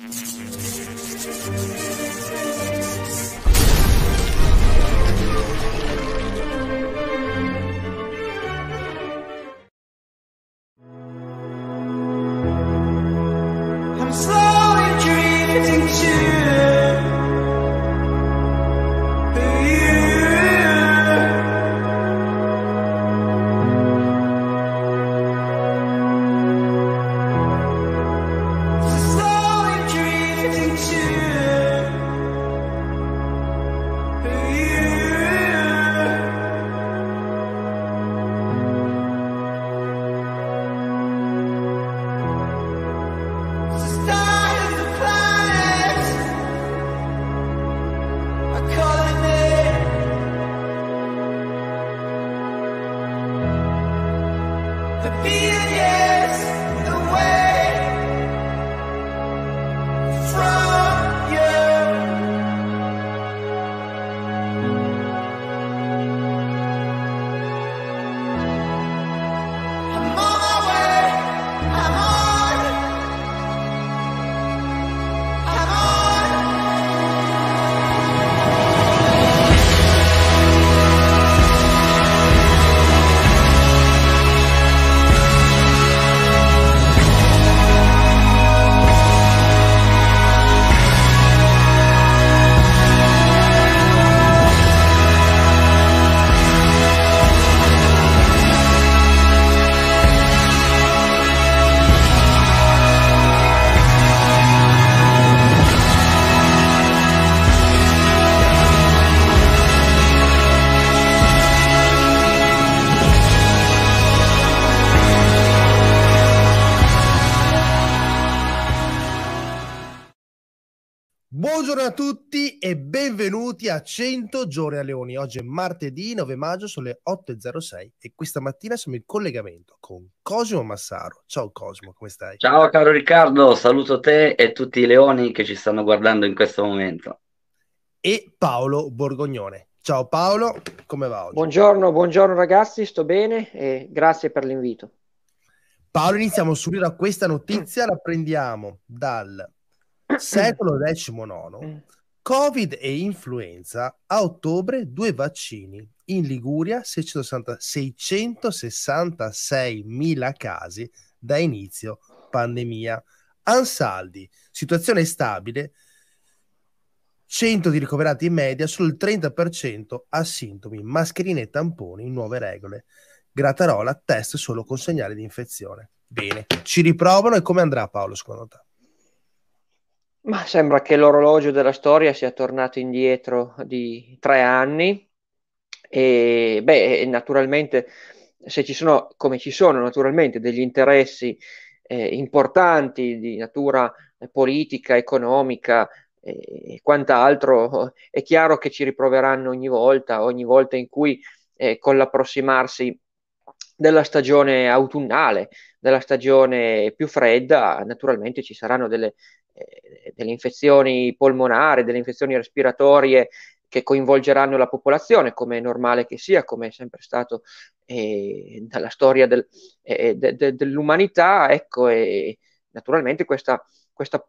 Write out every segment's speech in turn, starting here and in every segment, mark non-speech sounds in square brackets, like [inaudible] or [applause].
すいません。Buongiorno a tutti e benvenuti a 100 giorni a Leoni. Oggi è martedì 9 maggio, sono le 8.06 e questa mattina siamo in collegamento con Cosimo Massaro. Ciao Cosimo, come stai? Ciao caro Riccardo, saluto te e tutti i leoni che ci stanno guardando in questo momento. E Paolo Borgognone. Ciao Paolo, come va oggi? Buongiorno, buongiorno ragazzi, sto bene e grazie per l'invito. Paolo, iniziamo subito da questa notizia, la prendiamo dal Secolo XIX, mm. Covid e influenza, a ottobre due vaccini, in Liguria 666.000 casi da inizio pandemia. Ansaldi, situazione stabile, 100 di ricoverati in media, solo il 30% ha sintomi, mascherine e tamponi, nuove regole. Gratarola, test solo con segnale di infezione. Bene, ci riprovano e come andrà Paolo secondo te? Ma sembra che l'orologio della storia sia tornato indietro di tre anni e beh, naturalmente se ci sono, come ci sono naturalmente, degli interessi eh, importanti di natura eh, politica, economica eh, e quant'altro, [laughs] è chiaro che ci riproveranno ogni volta, ogni volta in cui eh, con l'approssimarsi della stagione autunnale, della stagione più fredda, naturalmente ci saranno delle eh, delle infezioni polmonari, delle infezioni respiratorie che coinvolgeranno la popolazione, come è normale che sia, come è sempre stato eh, dalla storia del, eh, de, de, dell'umanità. Ecco, e naturalmente questa, questa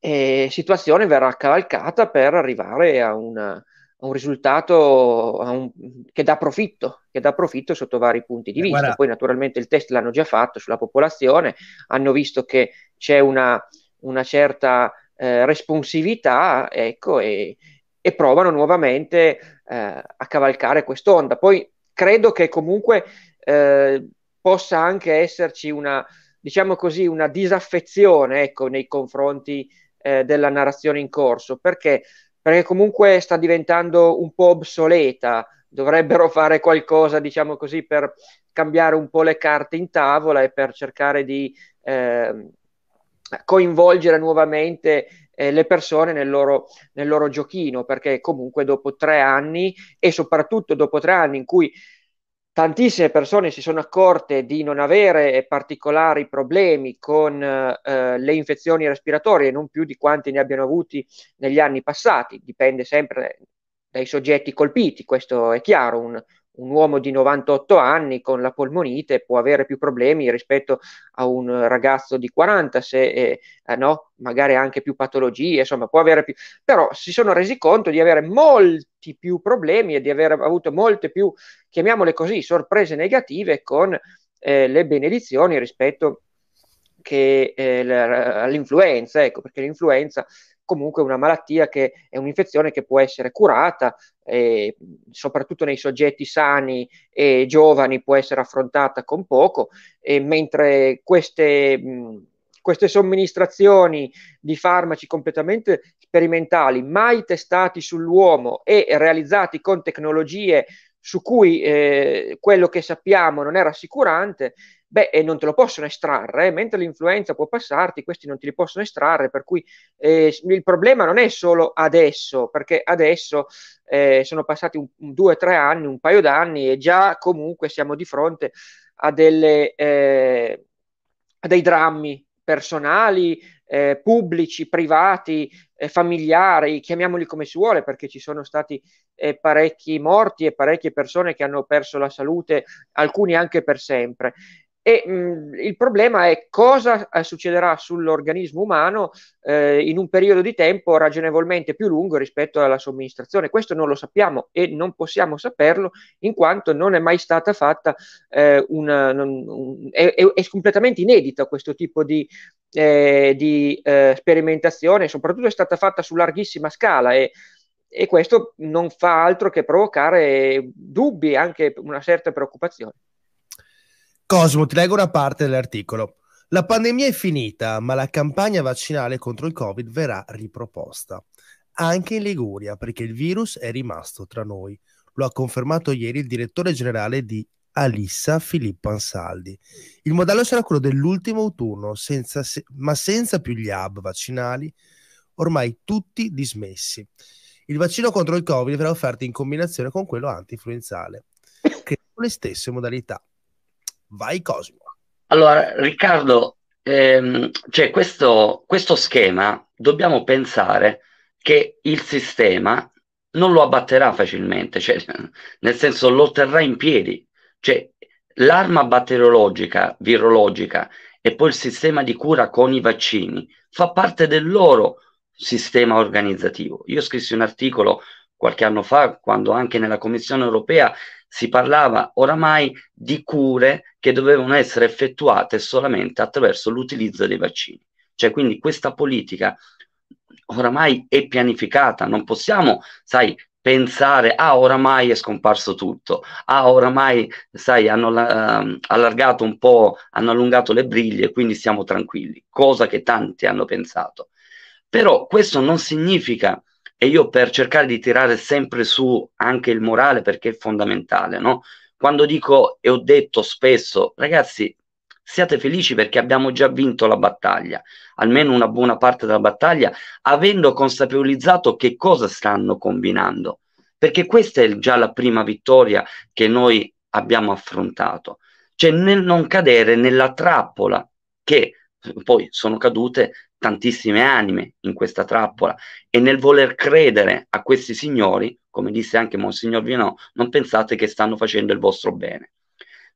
eh, situazione verrà cavalcata per arrivare a una, a un risultato a un, che, dà profitto, che dà profitto sotto vari punti di eh, vista. Guarda. Poi naturalmente il test l'hanno già fatto sulla popolazione, hanno visto che c'è una, una certa eh, responsività, ecco, e, e provano nuovamente eh, a cavalcare quest'onda. Poi credo che comunque eh, possa anche esserci una, diciamo così, una disaffezione ecco, nei confronti eh, della narrazione in corso, perché perché comunque sta diventando un po' obsoleta, dovrebbero fare qualcosa, diciamo così, per cambiare un po' le carte in tavola e per cercare di eh, coinvolgere nuovamente eh, le persone nel loro, nel loro giochino, perché comunque dopo tre anni e soprattutto dopo tre anni in cui tantissime persone si sono accorte di non avere particolari problemi con eh, le infezioni respiratorie, non più di quanti ne abbiano avuti negli anni passati, dipende sempre dai soggetti colpiti, questo è chiaro, un, un uomo di 98 anni con la polmonite può avere più problemi rispetto a un ragazzo di 40, se eh, eh, no, magari anche più patologie, insomma, può avere più. Però si sono resi conto di avere molti più problemi e di aver avuto molte più, chiamiamole così, sorprese negative con eh, le benedizioni rispetto che, eh, all'influenza, ecco, perché l'influenza comunque una malattia che è un'infezione che può essere curata, eh, soprattutto nei soggetti sani e giovani può essere affrontata con poco, eh, mentre queste... queste somministrazioni di farmaci completamente sperimentali, mai testati sull'uomo e realizzati con tecnologie su cui eh, quello che sappiamo non è rassicurante, beh, e non te lo possono estrarre, eh? mentre l'influenza può passarti, questi non te li possono estrarre, per cui eh, il problema non è solo adesso, perché adesso eh, sono passati un, un, due tre anni, un paio d'anni e già comunque siamo di fronte a, delle, eh, a dei drammi personali, eh, pubblici, privati, eh, familiari, chiamiamoli come si vuole, perché ci sono stati eh, parecchi morti e parecchie persone che hanno perso la salute, alcuni anche per sempre. E mh, il problema è cosa eh, succederà sull'organismo umano eh, in un periodo di tempo ragionevolmente più lungo rispetto alla somministrazione. Questo non lo sappiamo e non possiamo saperlo in quanto non è mai stata fatta eh, una... Non, un, è, è, completamente inedita questo tipo di, eh, di eh, sperimentazione, soprattutto è stata fatta su larghissima scala e, e questo non fa altro che provocare dubbi e anche una certa preoccupazione. Cosmo, ti leggo una parte dell'articolo. La pandemia è finita, ma la campagna vaccinale contro il Covid verrà riproposta anche in Liguria, perché il virus è rimasto tra noi. Lo ha confermato ieri il direttore generale di Alissa Filippo Ansaldi. Il modello sarà quello dell'ultimo autunno, senza se- ma senza più gli hub vaccinali, ormai tutti dismessi. Il vaccino contro il Covid verrà offerto in combinazione con quello anti-influenzale, che sono le stesse modalità. Vai Cosimo. Allora, Riccardo, ehm, cioè questo, questo schema dobbiamo pensare che il sistema non lo abbatterà facilmente, cioè, [laughs] nel senso lo terrà in piedi. Cioè, l'arma batteriologica, virologica e poi il sistema di cura con i vaccini fa parte del loro sistema organizzativo. Io scrissi un articolo qualche anno fa, quando anche nella Commissione europea si parlava oramai di cure che dovevano essere effettuate solamente attraverso l'utilizzo dei vaccini. Cioè, quindi questa politica oramai è pianificata, non possiamo, sai, pensare, ah, oramai è scomparso tutto, ah, oramai, sai, hanno uh, allargato un po', hanno allungato le briglie, quindi siamo tranquilli, cosa che tanti hanno pensato. Però questo non significa e io per cercare di tirare sempre su anche il morale perché è fondamentale, no? Quando dico e ho detto spesso, ragazzi, siate felici perché abbiamo già vinto la battaglia, almeno una buona parte della battaglia, avendo consapevolizzato che cosa stanno combinando, perché questa è già la prima vittoria che noi abbiamo affrontato, cioè nel non cadere nella trappola che poi sono cadute tantissime anime in questa trappola e nel voler credere a questi signori, come disse anche Monsignor Vino, non pensate che stanno facendo il vostro bene.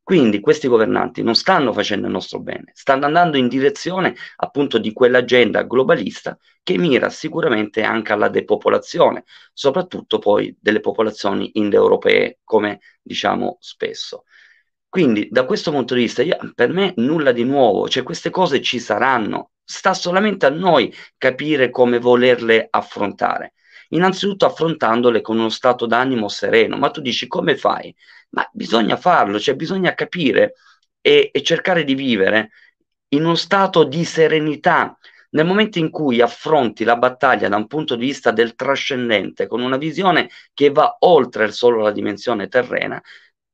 Quindi questi governanti non stanno facendo il nostro bene, stanno andando in direzione appunto di quell'agenda globalista che mira sicuramente anche alla depopolazione, soprattutto poi delle popolazioni indoeuropee, come diciamo spesso. Quindi da questo punto di vista io, per me nulla di nuovo, cioè queste cose ci saranno, sta solamente a noi capire come volerle affrontare. Innanzitutto affrontandole con uno stato d'animo sereno, ma tu dici come fai? Ma bisogna farlo, cioè bisogna capire e, e cercare di vivere in uno stato di serenità. Nel momento in cui affronti la battaglia da un punto di vista del trascendente, con una visione che va oltre solo la dimensione terrena,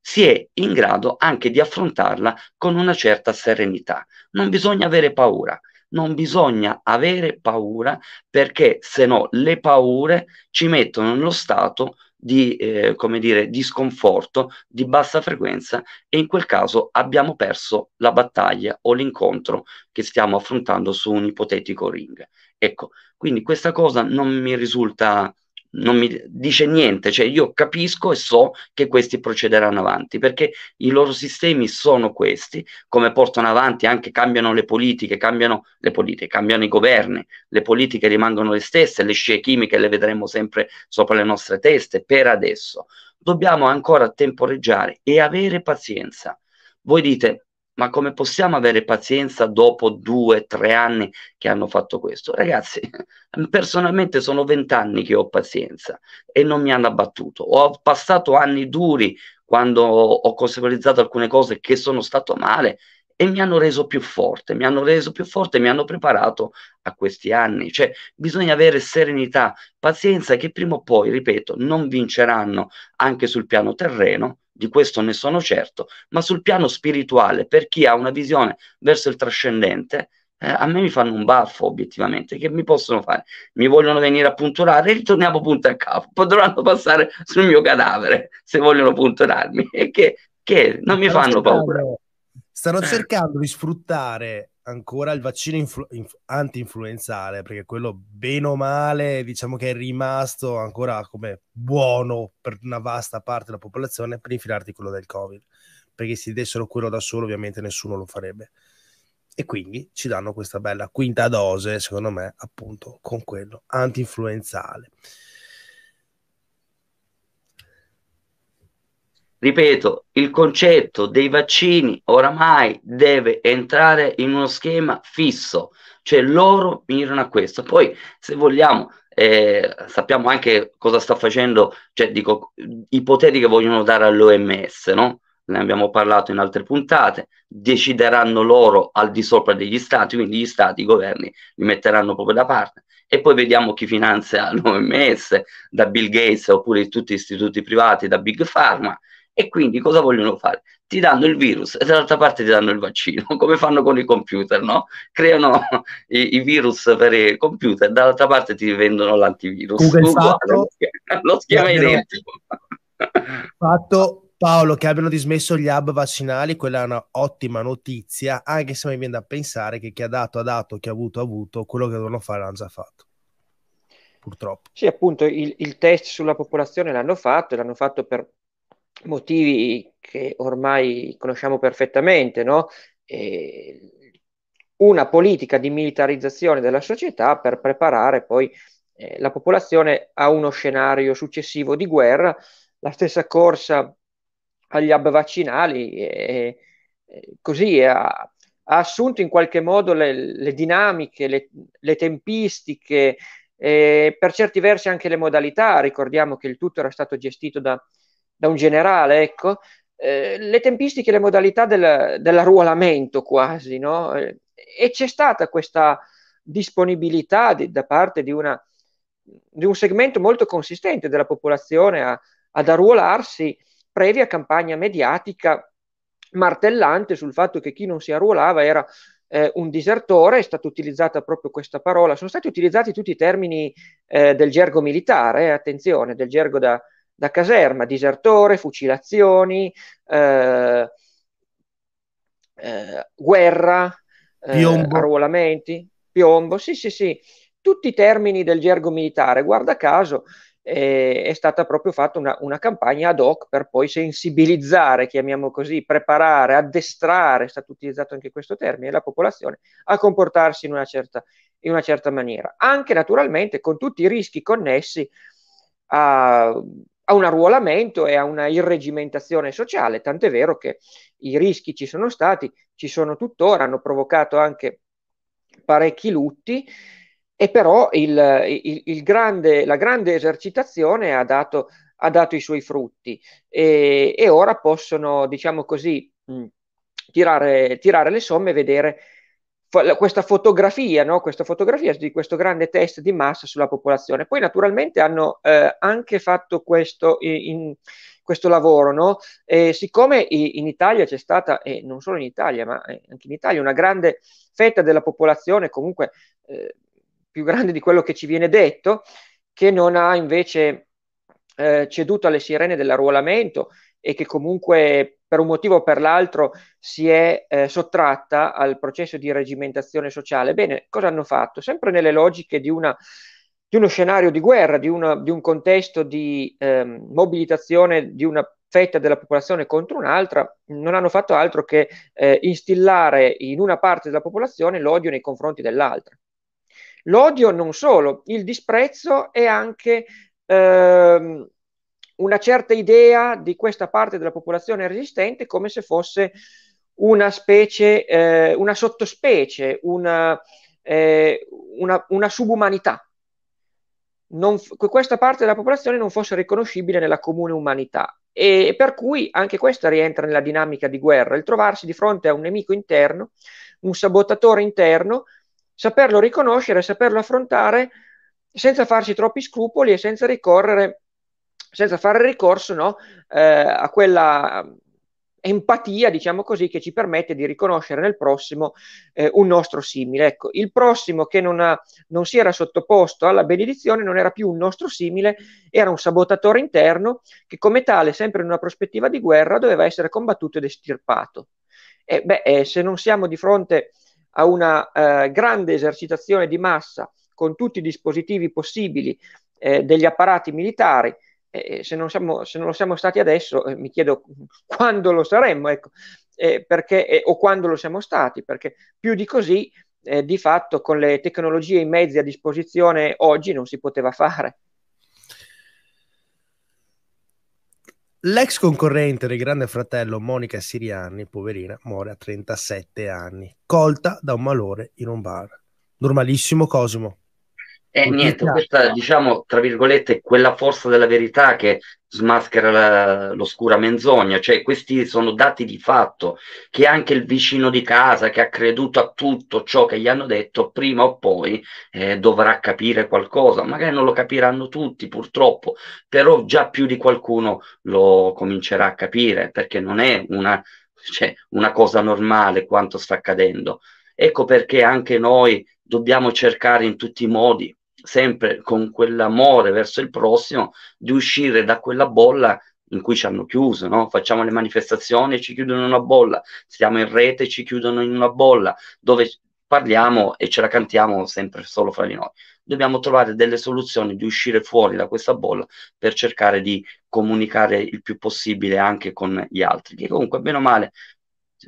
si è in grado anche di affrontarla con una certa serenità. Non bisogna avere paura non bisogna avere paura perché se no le paure ci mettono nello stato di, eh, come dire, di sconforto, di bassa frequenza e in quel caso abbiamo perso la battaglia o l'incontro che stiamo affrontando su un ipotetico ring. Ecco, quindi questa cosa non mi risulta non mi dice niente, cioè io capisco e so che questi procederanno avanti perché i loro sistemi sono questi, come portano avanti anche cambiano le politiche, cambiano le politiche, cambiano i governi, le politiche rimangono le stesse, le scie chimiche le vedremo sempre sopra le nostre teste per adesso. Dobbiamo ancora temporeggiare e avere pazienza. Voi dite ma come possiamo avere pazienza dopo due, tre anni che hanno fatto questo? Ragazzi, [laughs] personalmente sono vent'anni che ho pazienza e non mi hanno abbattuto. Ho passato anni duri quando ho consapevolizzato alcune cose che sono stato male e mi hanno reso più forte, mi hanno reso più forte, mi hanno preparato a questi anni. Cioè, bisogna avere serenità, pazienza che prima o poi, ripeto, non vinceranno anche sul piano terreno, di questo ne sono certo, ma sul piano spirituale, per chi ha una visione verso il trascendente, eh, a me mi fanno un baffo obiettivamente, che mi possono fare? Mi vogliono venire a punturare, e ritorniamo punto a capo, potranno passare sul mio cadavere se vogliono punturarmi, e che, che non mi fanno paura. Stanno eh. cercando di sfruttare ancora il vaccino influ- inf- anti-influenzale, perché quello bene o male diciamo che è rimasto ancora come buono per una vasta parte della popolazione per infilarti quello del Covid, perché se dessero quello da solo ovviamente nessuno lo farebbe. E quindi ci danno questa bella quinta dose, secondo me, appunto con quello anti-influenzale. Ripeto, il concetto dei vaccini oramai deve entrare in uno schema fisso, cioè loro mirano a questo. Poi, se vogliamo, eh, sappiamo anche cosa sta facendo, cioè dico, i poteri che vogliono dare all'OMS, no? Ne abbiamo parlato in altre puntate, decideranno loro al di sopra degli stati, quindi gli stati, i governi li metteranno proprio da parte e poi vediamo chi finanzia [laughs] l'OMS, da Bill Gates oppure tutti gli istituti privati, da Big Pharma e quindi cosa vogliono fare? Ti danno il virus e dall'altra parte ti danno il vaccino, [laughs] come fanno con i computer, no? Creano [laughs] i, i virus per i computer, dall'altra parte ti vendono l'antivirus. Comunque Uguale, fatto, lo schema identico. Fatto Paolo, che abbiano dismesso gli hub vaccinali, quella è una ottima notizia, anche se mi viene da pensare che chi ha dato ha dato, chi ha avuto ha avuto, quello che devono fare l'hanno già fatto. Purtroppo. Sì, appunto, il, il test sulla popolazione l'hanno fatto, l'hanno fatto per motivi che ormai conosciamo perfettamente, no? E una politica di militarizzazione della società per preparare poi eh, la popolazione a uno scenario successivo di guerra, la stessa corsa agli hub vaccinali, e, e così ha, ha, assunto in qualche modo le, le dinamiche, le, le tempistiche, eh, per certi versi anche le modalità, ricordiamo che il tutto era stato gestito da da un generale, ecco, eh, le tempistiche, le modalità del, dell'arruolamento quasi, no? Eh, e c'è stata questa disponibilità di, da parte di, una, di, un segmento molto consistente della popolazione a, ad arruolarsi previa campagna mediatica martellante sul fatto che chi non si arruolava era eh, un disertore, è stata utilizzata proprio questa parola, sono stati utilizzati tutti i termini eh, del gergo militare, eh, attenzione, del gergo da, da caserma, disertore, fucilazioni, eh, eh, guerra, eh, piombo. arruolamenti, piombo, sì sì sì, tutti i termini del gergo militare, guarda caso eh, è stata proprio fatta una, una, campagna ad hoc per poi sensibilizzare, chiamiamo così, preparare, addestrare, è stato utilizzato anche questo termine, la popolazione a comportarsi in una certa, in una certa maniera, anche naturalmente con tutti i rischi connessi a a un arruolamento e a una irregimentazione sociale, tant'è vero che i rischi ci sono stati, ci sono tuttora, hanno provocato anche parecchi lutti, e però il, il, il grande, la grande esercitazione ha dato, ha dato i suoi frutti e, e ora possono, diciamo così, mh, tirare, tirare le somme e vedere questa fotografia, no? questa fotografia di questo grande test di massa sulla popolazione. Poi naturalmente hanno eh, anche fatto questo, in, questo lavoro, no? e siccome in Italia c'è stata, e non solo in Italia, ma eh, anche in Italia, una grande fetta della popolazione, comunque eh, più grande di quello che ci viene detto, che non ha invece eh, ceduto alle sirene dell'arruolamento e che comunque per un motivo o per l'altro si è eh, sottratta al processo di regimentazione sociale. Bene, cosa hanno fatto? Sempre nelle logiche di, una, di uno scenario di guerra, di, una, di un contesto di eh, mobilitazione di una fetta della popolazione contro un'altra, non hanno fatto altro che eh, instillare in una parte della popolazione l'odio nei confronti dell'altra. L'odio non solo, il disprezzo è anche ehm, una certa idea di questa parte della popolazione resistente come se fosse una specie, eh, una sottospecie, una, eh, una, una subumanità. Non, questa parte della popolazione non fosse riconoscibile nella comune umanità e per cui anche questa rientra nella dinamica di guerra, il trovarsi di fronte a un nemico interno, un sabotatore interno, saperlo riconoscere, saperlo affrontare senza farsi troppi scrupoli e senza ricorrere senza fare ricorso no, eh, a quella empatia, diciamo così, che ci permette di riconoscere nel prossimo eh, un nostro simile. Ecco, il prossimo che non, ha, non, si era sottoposto alla benedizione non era più un nostro simile, era un sabotatore interno che come tale, sempre in una prospettiva di guerra, doveva essere combattuto ed estirpato. E beh, eh, se non siamo di fronte a una eh, grande esercitazione di massa con tutti i dispositivi possibili eh, degli apparati militari, eh, se, non siamo, se, non lo siamo stati adesso, eh, mi chiedo [laughs] quando lo saremmo, ecco, eh, perché, o quando lo siamo stati, perché più di così, eh, di fatto, con le tecnologie e i mezzi a disposizione oggi non si poteva fare. L'ex concorrente del Grande Fratello, Monica Siriani, poverina, muore a 37 anni, colta da un malore in un bar. Normalissimo Cosimo. E eh, niente, questa diciamo, tra virgolette, quella forza della verità che smaschera la, l'oscura menzogna, cioè questi sono dati di fatto che anche il vicino di casa che ha creduto a tutto ciò che gli hanno detto, prima o poi eh, dovrà capire qualcosa, magari non lo capiranno tutti purtroppo, però già più di qualcuno lo comincerà a capire perché non è una, cioè, una cosa normale quanto sta accadendo. Ecco perché anche noi dobbiamo cercare in tutti i modi sempre con quell'amore verso il prossimo, di uscire da quella bolla in cui ci hanno chiuso, no? facciamo le manifestazioni e ci chiudono in una bolla, stiamo in rete e ci chiudono in una bolla, dove parliamo e ce la cantiamo sempre solo fra di noi. Dobbiamo trovare delle soluzioni di uscire fuori da questa bolla per cercare di comunicare il più possibile anche con gli altri, che comunque, bene o male,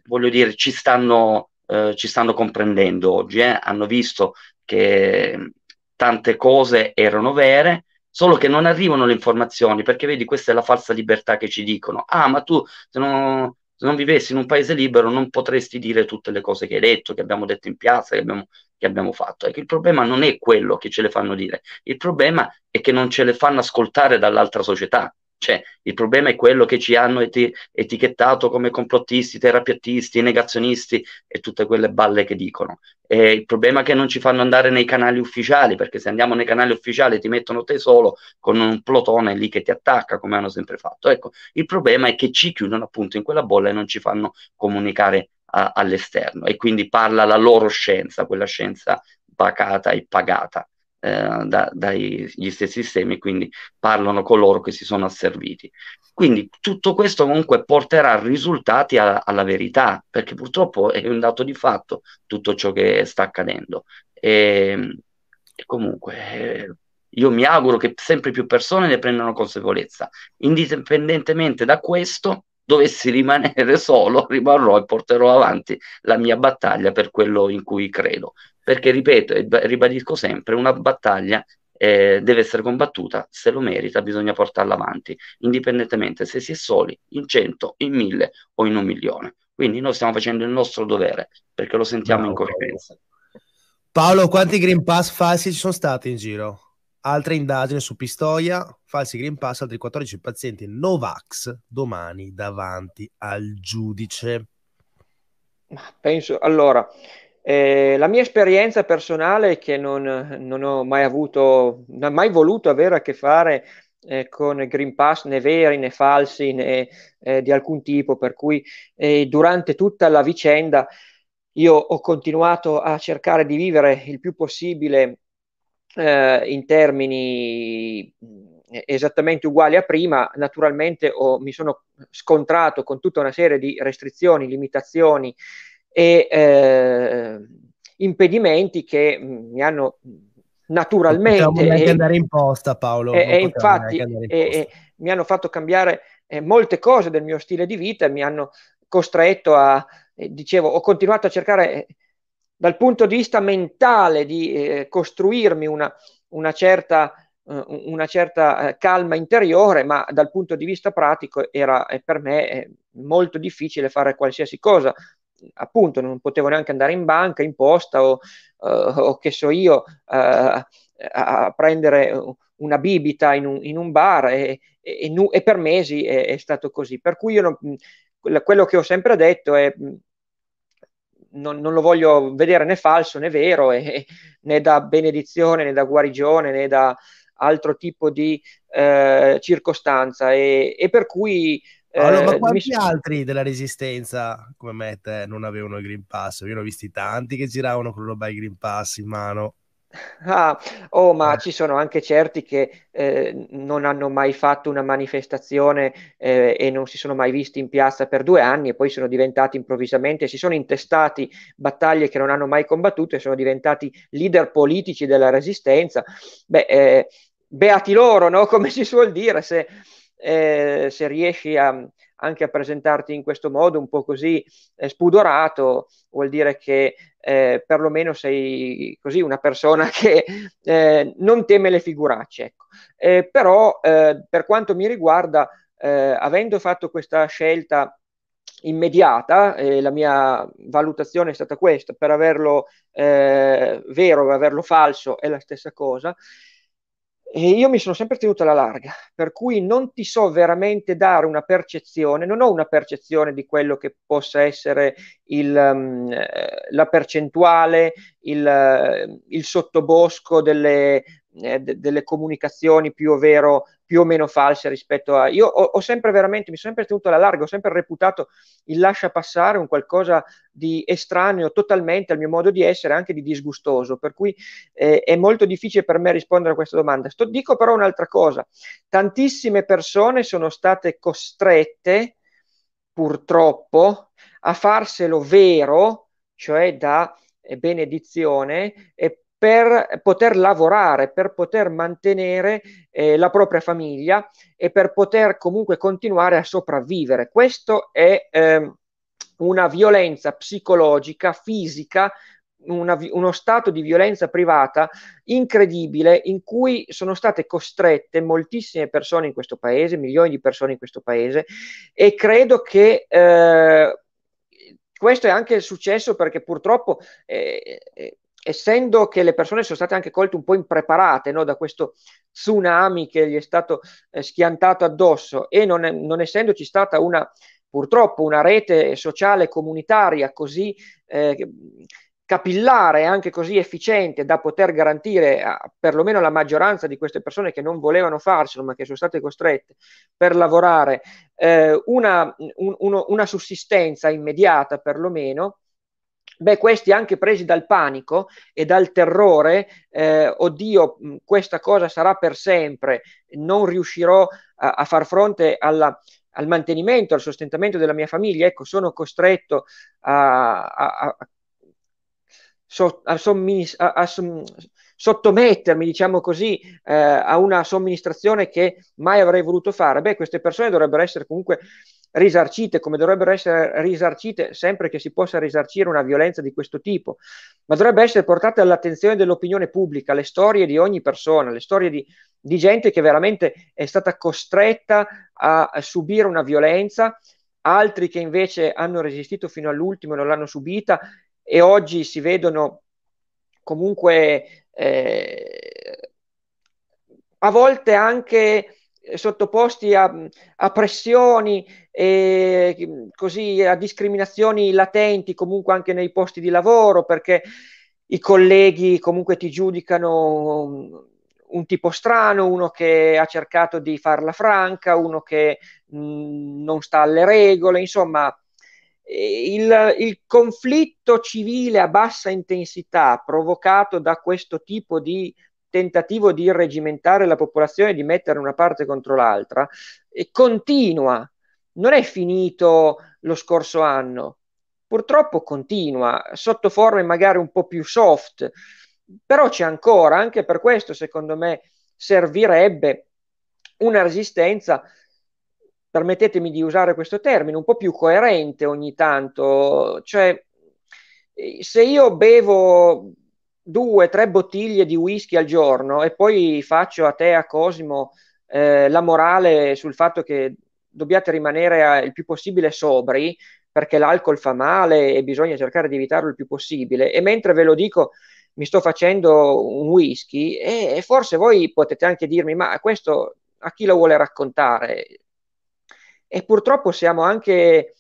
voglio dire, ci stanno, eh, ci stanno comprendendo oggi, eh? hanno visto che tante cose erano vere, solo che non arrivano le informazioni, perché vedi, questa è la falsa libertà che ci dicono. Ah, ma tu se non, se non vivessi in un paese libero non potresti dire tutte le cose che hai detto, che abbiamo detto in piazza, che abbiamo, che abbiamo fatto. Ecco, il problema non è quello che ce le fanno dire, il problema è che non ce le fanno ascoltare dall'altra società. Cioè, il problema è quello che ci hanno eti- etichettato come complottisti, terapeutisti, negazionisti e tutte quelle balle che dicono. E il problema è che non ci fanno andare nei canali ufficiali, perché se andiamo nei canali ufficiali ti mettono te solo con un plotone lì che ti attacca, come hanno sempre fatto. Ecco, il problema è che ci chiudono appunto in quella bolla e non ci fanno comunicare a- all'esterno. E quindi parla la loro scienza, quella scienza pacata e pagata eh, da, dagli stessi sistemi, quindi parlano coloro che si sono asserviti. Quindi tutto questo comunque porterà risultati a, alla verità, perché purtroppo è un dato di fatto tutto ciò che sta accadendo. E, ehm, e comunque eh, io mi auguro che sempre più persone ne prendano consapevolezza. Indipendentemente da questo, dovessi rimanere [laughs] solo, rimarrò e porterò avanti la mia battaglia per quello in cui credo. Perché, ripeto e ribadisco sempre, una battaglia eh, deve essere combattuta, se lo merita bisogna portarla avanti, indipendentemente se si è soli, in cento, in mille o in un milione. Quindi noi stiamo facendo il nostro dovere, perché lo sentiamo in coscienza. Paolo, quanti Green Pass falsi ci sono stati in giro? Altra indagine su Pistoia, falsi Green Pass, altri 14 pazienti Novax domani davanti al giudice. Penso, allora, eh, la mia esperienza personale è che non, non, ho mai avuto, non ho mai voluto avere a che fare eh, con Green Pass né veri né falsi né eh, di alcun tipo, per cui eh, durante tutta la vicenda io ho continuato a cercare di vivere il più possibile eh, in termini mm, esattamente uguali a prima, naturalmente ho, mi sono scontrato con tutta una serie di restrizioni, limitazioni e eh, impedimenti che mm, mi hanno naturalmente non andare in posta Paolo e, infatti in posta. E, e, mi hanno fatto cambiare eh, molte cose del mio stile di vita mi hanno costretto a eh, dicevo ho continuato a cercare eh, dal punto di vista mentale di eh, costruirmi una, una certa, eh, una certa eh, calma interiore, ma dal punto di vista pratico era eh, per me eh, molto difficile fare qualsiasi cosa. Appunto, non potevo neanche andare in banca, in posta o, eh, o che so io, a prendere una bibita in un, in un bar e, e, e, per mesi è, è, stato così. Per cui io non, quello che ho sempre detto è non, non, lo voglio vedere né falso né vero, e, né da benedizione né da guarigione né da altro tipo di eh, circostanza e, e, per cui... Eh, ma quanti mi... altri della resistenza come me te non avevano il Green Pass? Io ne ho visti tanti che giravano con roba il Green Pass in mano Ah, oh, ma eh. ci sono anche certi che eh, non hanno mai fatto una manifestazione eh, e non si sono mai visti in piazza per due anni e poi sono diventati improvvisamente, si sono intestati battaglie che non hanno mai combattuto e sono diventati leader politici della resistenza. Beh, eh, beati loro, no? [laughs] come si suol dire, se, eh, se riesci a, anche a presentarti in questo modo un po' così eh, spudorato, vuol dire che eh, perlomeno sei così una persona [laughs] che eh, non teme le figuracce. Ecco. Eh, però eh, per quanto mi riguarda, eh, avendo fatto questa scelta immediata, eh, la mia valutazione è stata questa, per averlo eh, vero e averlo falso è la stessa cosa, e io mi sono sempre tenuto alla larga, per cui non ti so veramente dare una percezione, non ho una percezione di quello che possa essere il, um, la percentuale, il, uh, il sottobosco delle, eh, de- delle comunicazioni più o, vero, più o meno false rispetto a... Io ho, ho sempre veramente, mi sono sempre tenuto alla larga, ho sempre reputato il lascia passare un qualcosa di estraneo totalmente al mio modo di essere, anche di disgustoso, per cui eh, è molto difficile per me rispondere a questa domanda. Sto, dico però un'altra cosa, tantissime persone sono state costrette, purtroppo, a farselo vero, cioè da eh, benedizione, e per poter lavorare, per poter mantenere eh, la propria famiglia e per poter comunque continuare a sopravvivere. Questo è eh, una violenza psicologica, fisica, una, uno stato di violenza privata incredibile in cui sono state costrette moltissime persone in questo paese, milioni di persone in questo paese e credo che... Eh, questo è anche successo perché purtroppo eh, eh essendo che le persone sono state anche colte un po' impreparate no, da questo tsunami che gli è stato eh, schiantato addosso e non, non, essendoci stata una purtroppo una rete sociale comunitaria così eh, capillare, anche così efficiente da poter garantire a, perlomeno la maggioranza di queste persone che non volevano farcelo ma che sono state costrette per lavorare eh, una, un, uno, una sussistenza immediata perlomeno beh, questi anche presi dal panico e dal terrore, eh, oddio, questa cosa sarà per sempre, non riuscirò a, a far fronte alla, al mantenimento, al sostentamento della mia famiglia, ecco, sono costretto a, a, a a, sommis- a, a som- sottomettermi, diciamo così, eh, a una somministrazione che mai avrei voluto fare. Beh, queste persone dovrebbero essere comunque risarcite come dovrebbero essere risarcite sempre che si possa risarcire una violenza di questo tipo, ma dovrebbe essere portata all'attenzione dell'opinione pubblica, le storie di ogni persona, le storie di, di gente che veramente è stata costretta a, a subire una violenza, altri che invece hanno resistito fino all'ultimo e non l'hanno subita e oggi si vedono comunque eh, a volte anche eh, sottoposti a, a pressioni e così a discriminazioni latenti comunque anche nei posti di lavoro perché i colleghi comunque ti giudicano un tipo strano, uno che ha cercato di farla franca, uno che mh, non sta alle regole, insomma eh, il, il, conflitto civile a bassa intensità provocato da questo tipo di tentativo di irregimentare la popolazione, di mettere una parte contro l'altra, continua. Non è finito lo scorso anno, purtroppo continua, sotto forme magari un po' più soft, però c'è ancora, anche per questo secondo me servirebbe una resistenza permettetemi di usare questo termine, un po' più coerente ogni tanto, cioè eh, se io bevo due, tre bottiglie di whisky al giorno e poi faccio a te, a Cosimo, eh, la morale sul fatto che dobbiate rimanere a, il più possibile sobri perché l'alcol fa male e bisogna cercare di evitarlo il più possibile. E mentre ve lo dico, mi sto facendo un whisky e, e forse voi potete anche dirmi, ma questo a chi lo vuole raccontare? E purtroppo siamo anche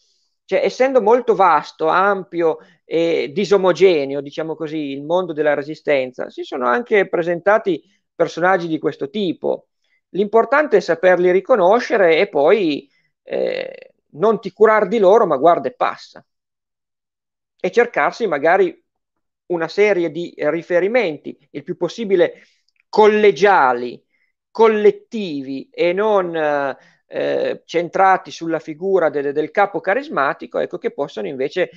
cioè, essendo molto vasto, ampio e disomogeneo, diciamo così, il mondo della resistenza, si sono anche presentati personaggi di questo tipo. L'importante è saperli riconoscere e poi eh, non ti curar di loro, ma guarda e passa. E cercarsi magari una serie di riferimenti, il più possibile collegiali, collettivi e non eh, eh, centrati sulla figura de- del capo carismatico, ecco che possono invece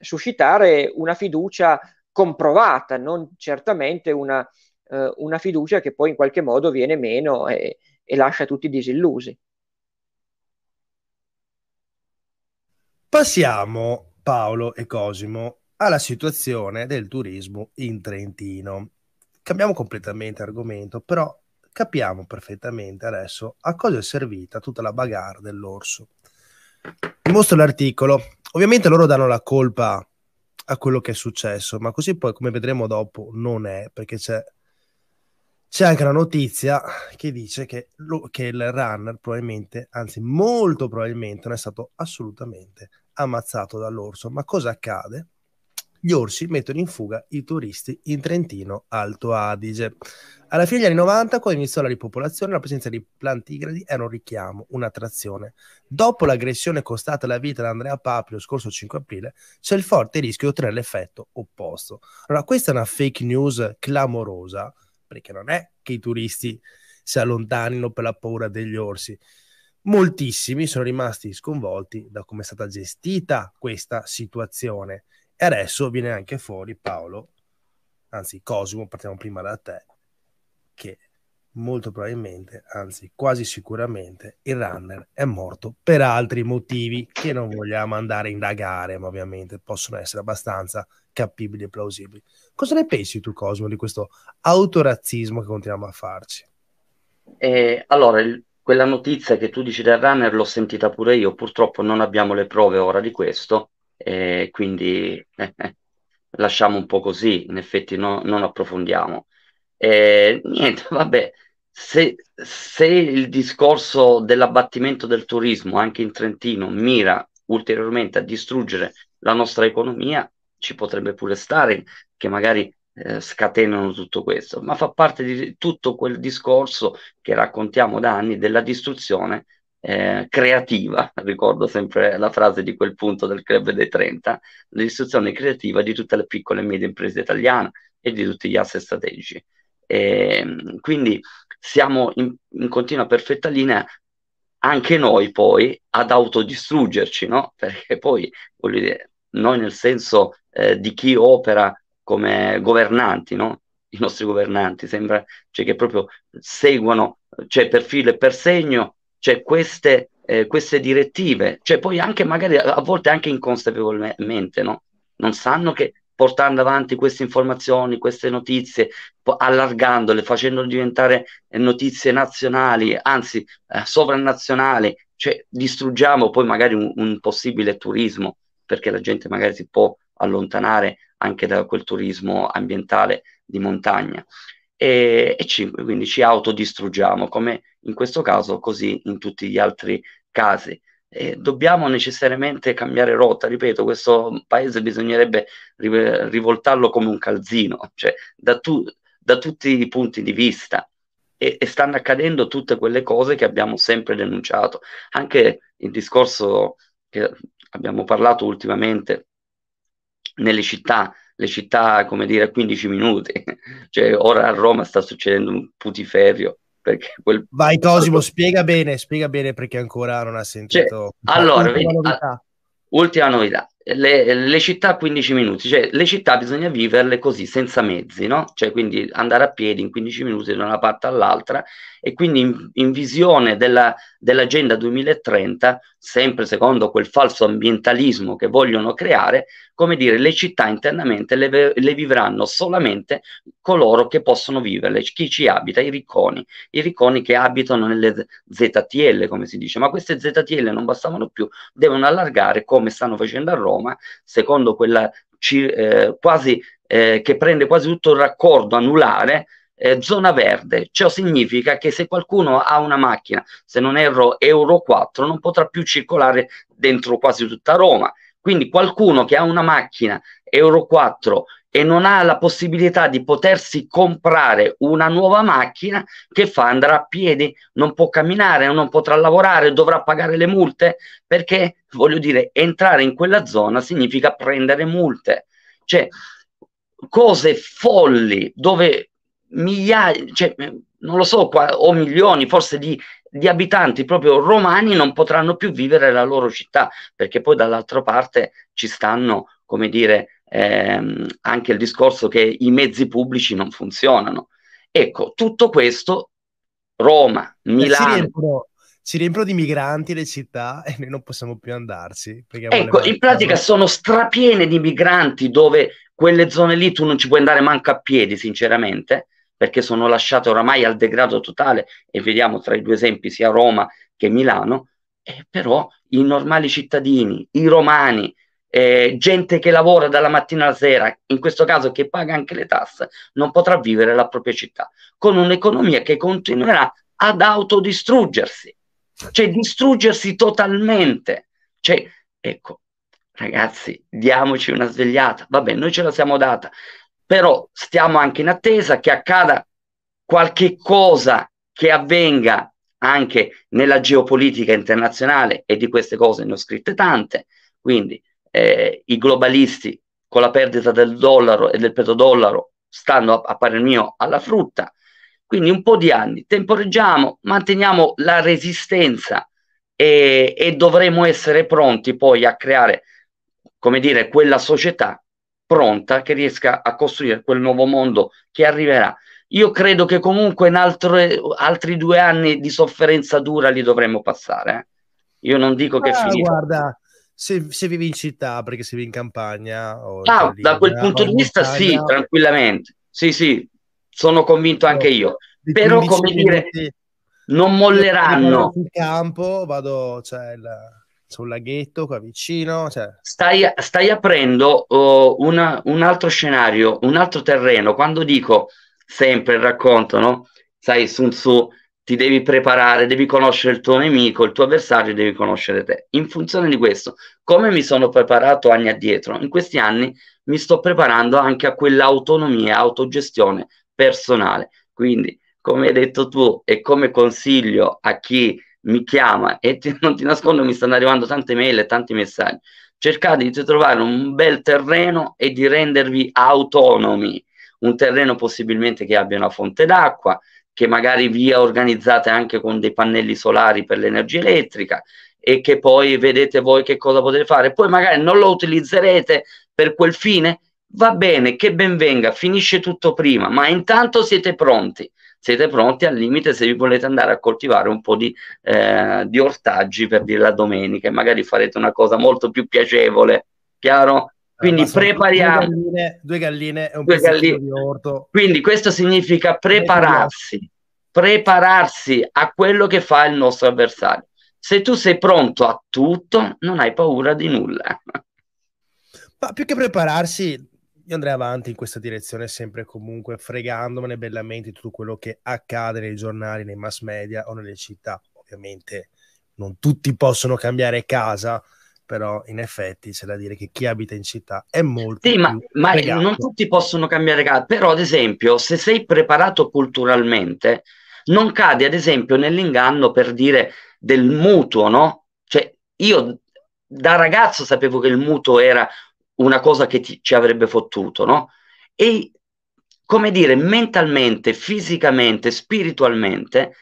suscitare una fiducia comprovata, non certamente una, eh, una fiducia che poi in qualche modo viene meno e, e lascia tutti disillusi. Passiamo, Paolo e Cosimo, alla situazione del turismo in Trentino. Cambiamo completamente argomento, però capiamo perfettamente adesso a cosa è servita tutta la bagarre dell'orso. Vi mostro l'articolo. Ovviamente loro danno la colpa a quello che è successo, ma così poi, come vedremo dopo, non è perché c'è, c'è anche una notizia che dice che, lo, che il runner probabilmente, anzi molto probabilmente, non è stato assolutamente ammazzato dall'orso. Ma cosa accade? gli orsi mettono in fuga i turisti in Trentino Alto Adige. Alla fine degli anni 90, quando iniziò la ripopolazione, la presenza di plantigradi era un richiamo, un'attrazione. Dopo l'aggressione costata alla vita da Andrea Papi lo scorso 5 aprile, c'è il forte rischio di ottenere l'effetto opposto. Allora, questa è una fake news clamorosa, perché non è che i turisti si allontanino per la paura degli orsi. Moltissimi sono rimasti sconvolti da come è stata gestita questa situazione e adesso viene anche fuori Paolo, anzi Cosimo, partiamo prima da te, che molto probabilmente, anzi quasi sicuramente, il runner è morto per altri motivi che non vogliamo andare a indagare, ma ovviamente possono essere abbastanza capibili e plausibili. Cosa ne pensi tu, Cosimo, di questo autorazzismo che continuiamo a farci? Eh, allora, il, quella notizia che tu dici del runner l'ho sentita pure io, purtroppo non abbiamo le prove ora di questo, e quindi eh, lasciamo un po' così, in effetti no, non approfondiamo. E, niente, [laughs] vabbè, se, se il discorso dell'abbattimento del turismo anche in Trentino mira ulteriormente a distruggere la nostra economia, ci potrebbe pure stare che magari eh, scatenano tutto questo, ma fa parte di tutto quel discorso che raccontiamo da anni della distruzione eh, creativa, ricordo sempre la frase di quel punto del Club dei 30, l'istruzione creativa di tutte le piccole e medie imprese italiane e di tutti gli asset strategici. E, ehm, quindi siamo in, in, continua perfetta linea anche noi poi ad autodistruggerci, no? [laughs] Perché poi, voglio dire, noi nel senso eh, di chi opera come governanti, no? I nostri governanti sembra cioè, che proprio seguono, cioè per filo e per segno, cioè queste, eh, queste direttive, cioè poi anche magari a volte anche inconsapevolmente, no? non sanno che portando avanti queste informazioni, queste notizie, allargandole, facendole diventare eh, notizie nazionali, anzi eh, sovranazionali, cioè distruggiamo poi magari un, un, possibile turismo, perché la gente magari si può allontanare anche da quel turismo ambientale di montagna e, e 5, quindi ci autodistruggiamo, come in questo caso, così in tutti gli altri casi. E dobbiamo necessariamente cambiare rotta, ripeto, questo paese bisognerebbe rivoltarlo come un calzino, cioè da, tu, da tutti i punti di vista. E, e, stanno accadendo tutte quelle cose che abbiamo sempre denunciato. Anche il discorso che abbiamo parlato ultimamente nelle città le città, come dire, a 15 minuti. [laughs] Cioè, ora a Roma sta succedendo un putiferio. Perché Quel... Vai Cosimo, spiega bene, spiega bene perché ancora non ha sentito. Cioè, allora, vedi, novità. ultima novità. Le, le, città a 15 minuti, cioè le città bisogna viverle così, senza mezzi, no? Cioè quindi andare a piedi in 15 minuti da una parte all'altra e quindi in, in visione della, dell'agenda 2030, sempre secondo quel falso ambientalismo che vogliono creare, come dire, le città internamente le, le vivranno solamente coloro che possono viverle, chi ci abita, i ricconi, i ricconi che abitano nelle ZTL, come si dice, ma queste ZTL non bastavano più, devono allargare come stanno facendo a Roma, secondo quella ci, eh, quasi eh, che prende quasi tutto il raccordo anulare eh, zona verde, ciò significa che se qualcuno ha una macchina, se non erro Euro 4, non potrà più circolare dentro quasi tutta Roma. Quindi qualcuno che ha una macchina Euro 4 e non ha la possibilità di potersi comprare una nuova macchina, che fa? andare a piedi, non può camminare, non potrà lavorare, dovrà pagare le multe, perché voglio dire, entrare in quella zona significa prendere multe. Cioè, cose folli dove migliaia, cioè, mm, non lo so, qua, o milioni forse di, di, abitanti proprio romani non potranno più vivere la loro città, perché poi dall'altra parte ci stanno, come dire, ehm, anche il discorso che i mezzi pubblici non funzionano. Ecco, tutto questo, Roma, eh, Milano, si riempiono di migranti le città [laughs] e noi non possiamo più andarci. Ecco, in pratica sono strapiene di migranti dove quelle zone lì tu non ci puoi andare manco a piedi, sinceramente perché sono lasciate oramai al degrado totale e vediamo tra i due esempi sia Roma che Milano, eh, però i normali cittadini, i romani, eh, gente che lavora dalla mattina alla sera, in questo caso che paga anche le tasse, non potrà vivere la propria città, con un'economia che continuerà ad autodistruggersi, cioè distruggersi totalmente. Cioè, ecco, ragazzi, diamoci una svegliata. Vabbè, noi ce la siamo data però stiamo anche in attesa che accada qualche cosa che avvenga anche nella geopolitica internazionale e di queste cose ne ho scritte tante, quindi eh, i globalisti con la perdita del dollaro e del petrodollaro stanno a, a parer mio alla frutta, quindi un po' di anni, temporeggiamo, manteniamo la resistenza e, e dovremo essere pronti poi a creare, come dire, quella società pronta che riesca a costruire quel nuovo mondo che arriverà. Io credo che comunque in altre, altri due anni di sofferenza dura li dovremmo passare. Eh. Io non dico ah, che ah, Guarda, se, se, vivi in città, perché se vivi in campagna... O ah, da quel punto di vista Italia, sì, tranquillamente. Sì, sì, sono convinto anche io. Però, come dire, non molleranno. In campo vado, cioè, la c'è laghetto qua vicino. Cioè... Stai, stai, aprendo oh, una, un altro scenario, un altro terreno. Quando dico sempre il racconto, no? Sai, Sun Tzu, ti devi preparare, devi conoscere il tuo nemico, il tuo avversario, devi conoscere te. In funzione di questo, come mi sono preparato anni addietro, in questi anni mi sto preparando anche a quell'autonomia, autogestione personale. Quindi, come hai detto tu e come consiglio a chi mi chiama e ti, [laughs] non ti nascondo mi stanno arrivando tante mail e tanti messaggi. Cercate di trovare un bel terreno e di rendervi autonomi, un terreno possibilmente che abbia una fonte d'acqua, che magari via organizzate anche con dei pannelli solari per l'energia elettrica e che poi vedete voi che cosa potete fare. Poi magari non lo utilizzerete per quel fine, va bene, che ben venga, finisce tutto prima, ma intanto siete pronti siete pronti al limite se vi volete andare a coltivare un po' di, eh, di ortaggi per dire la domenica e magari farete una cosa molto più piacevole, chiaro? Quindi eh, prepariamo due galline, due galline e un due galline. di orto. Quindi questo significa prepararsi, prepararsi a quello che fa il nostro avversario. Se tu sei pronto a tutto, non hai paura di nulla. Ma più che prepararsi, io andrei avanti in questa direzione sempre comunque fregandomene bellamente tutto quello che accade nei giornali, nei mass media o nelle città. Ovviamente non tutti possono cambiare casa, però in effetti c'è da dire che chi abita in città è molto sì, ma, ma non tutti possono cambiare casa, però ad esempio se sei preparato culturalmente non cadi ad esempio nell'inganno per dire del mutuo, no? Cioè io da ragazzo sapevo che il mutuo era una cosa che ti, ci avrebbe fottuto, no? E come dire, mentalmente, fisicamente, spiritualmente,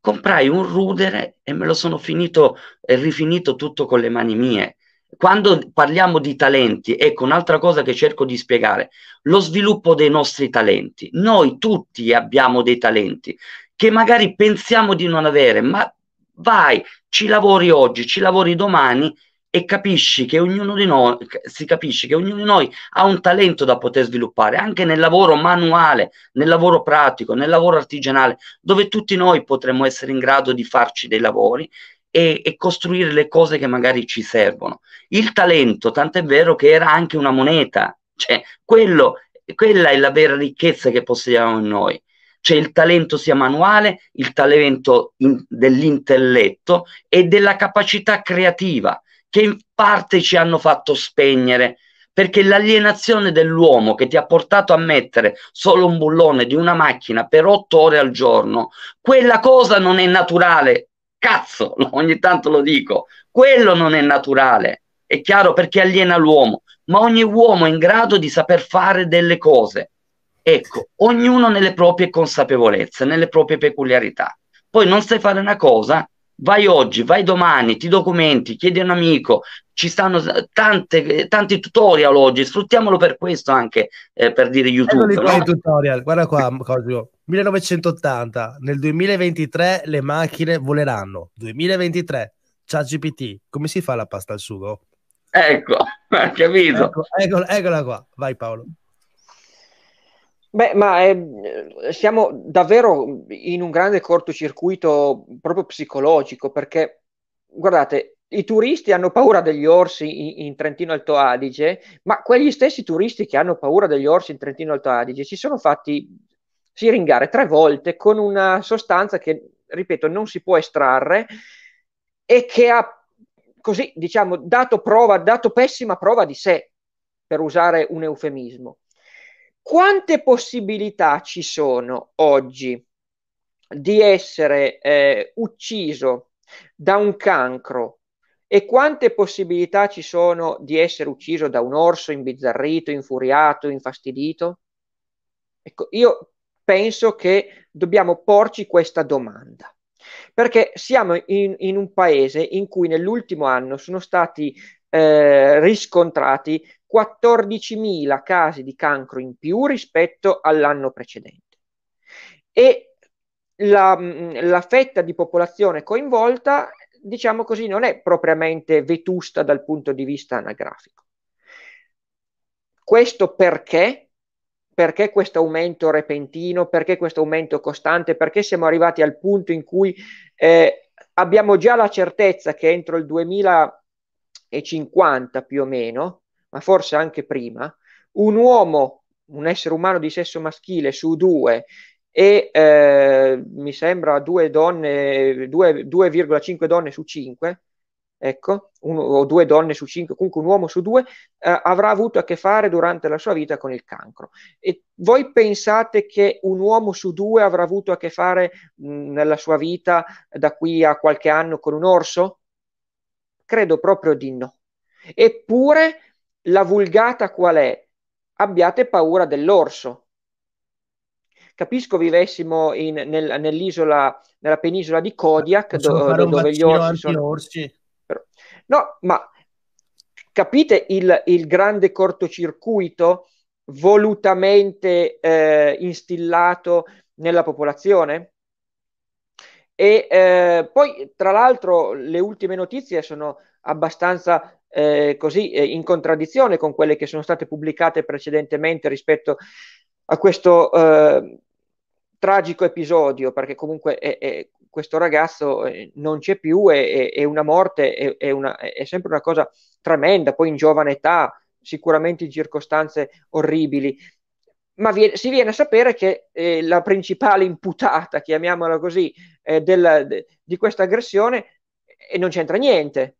comprai un rudere e me lo sono finito e eh, rifinito tutto con le mani mie. Quando parliamo di talenti, ecco un'altra cosa che cerco di spiegare, lo sviluppo dei nostri talenti. Noi tutti abbiamo dei talenti che magari pensiamo di non avere, ma vai, ci lavori oggi, ci lavori domani e capisci che ognuno di noi si capisce che ognuno di noi ha un talento da poter sviluppare anche nel lavoro manuale, nel lavoro pratico, nel lavoro artigianale, dove tutti noi potremmo essere in grado di farci dei lavori e, e costruire le cose che magari ci servono. Il talento, tant'è vero che era anche una moneta, cioè quello, quella è la vera ricchezza che possediamo in noi cioè il talento sia manuale, il talento in, dell'intelletto e della capacità creativa che in parte ci hanno fatto spegnere, perché l'alienazione dell'uomo che ti ha portato a mettere solo un bullone di una macchina per otto ore al giorno, quella cosa non è naturale. Cazzo, [laughs] ogni tanto lo dico, quello non è naturale. È chiaro perché aliena l'uomo, ma ogni uomo è in grado di saper fare delle cose. Ecco, ognuno nelle proprie consapevolezze, nelle proprie peculiarità. Poi non sai fare una cosa, vai oggi, vai domani, ti documenti, chiedi a un amico, ci stanno tante, tanti tutorial oggi, sfruttiamolo per questo anche, eh, per dire YouTube. No? tutorial. Guarda qua, Cosimo, 1980, nel 2023 le macchine voleranno, 2023, GPT, come si fa la pasta al sugo? Ecco, [laughs] capito. Ecco, eccola, eccola qua, vai Paolo. Beh, ma eh, siamo davvero in un grande cortocircuito proprio psicologico, perché guardate, i turisti hanno paura degli orsi in, in Trentino Alto Adige, ma quegli stessi turisti che hanno paura degli orsi in Trentino Alto Adige si sono fatti siringare tre volte con una sostanza che, ripeto, non si può estrarre e che ha così, diciamo, dato prova, dato pessima prova di sé, per usare un eufemismo quante possibilità ci sono oggi di essere eh, ucciso da un cancro e quante possibilità ci sono di essere ucciso da un orso imbizzarrito, infuriato, infastidito? Ecco, io penso che dobbiamo porci questa domanda, perché siamo in, in un paese in cui nell'ultimo anno sono stati eh, riscontrati 14.000 casi di cancro in più rispetto all'anno precedente. E la, mm, la fetta di popolazione coinvolta, diciamo così, non è propriamente vetusta dal punto di vista anagrafico. Questo perché? Perché questo aumento repentino? Perché questo aumento costante? Perché siamo arrivati al punto in cui eh, abbiamo già la certezza che entro il 2050 più o meno ma forse anche prima, un uomo, un essere umano di sesso maschile su due e eh, mi sembra due donne, 2,5 donne su 5, ecco, un, o due donne su cinque, comunque un uomo su due, eh, avrà avuto a che fare durante la sua vita con il cancro. E voi pensate che un uomo su due avrà avuto a che fare mh, mm, nella sua vita da qui a qualche anno con un orso? Credo proprio di no. Eppure la vulgata qual è? Abbiate paura dell'orso. Capisco vivessimo in, nel, nell'isola, nella penisola di Kodiak, do, dove gli orsi sono... Orsi. No, ma capite il, il grande cortocircuito volutamente eh, instillato nella popolazione? E eh, poi, tra l'altro, le ultime notizie sono abbastanza eh, così eh, in contraddizione con quelle che sono state pubblicate precedentemente rispetto a questo eh, tragico episodio, perché comunque è, eh, è, eh, questo ragazzo eh, non c'è più e, è, una morte una, è, sempre una cosa tremenda, poi in giovane età, sicuramente in circostanze orribili. Ma vi, si viene a sapere che la principale imputata, chiamiamola così, della, de, di questa aggressione non c'entra niente,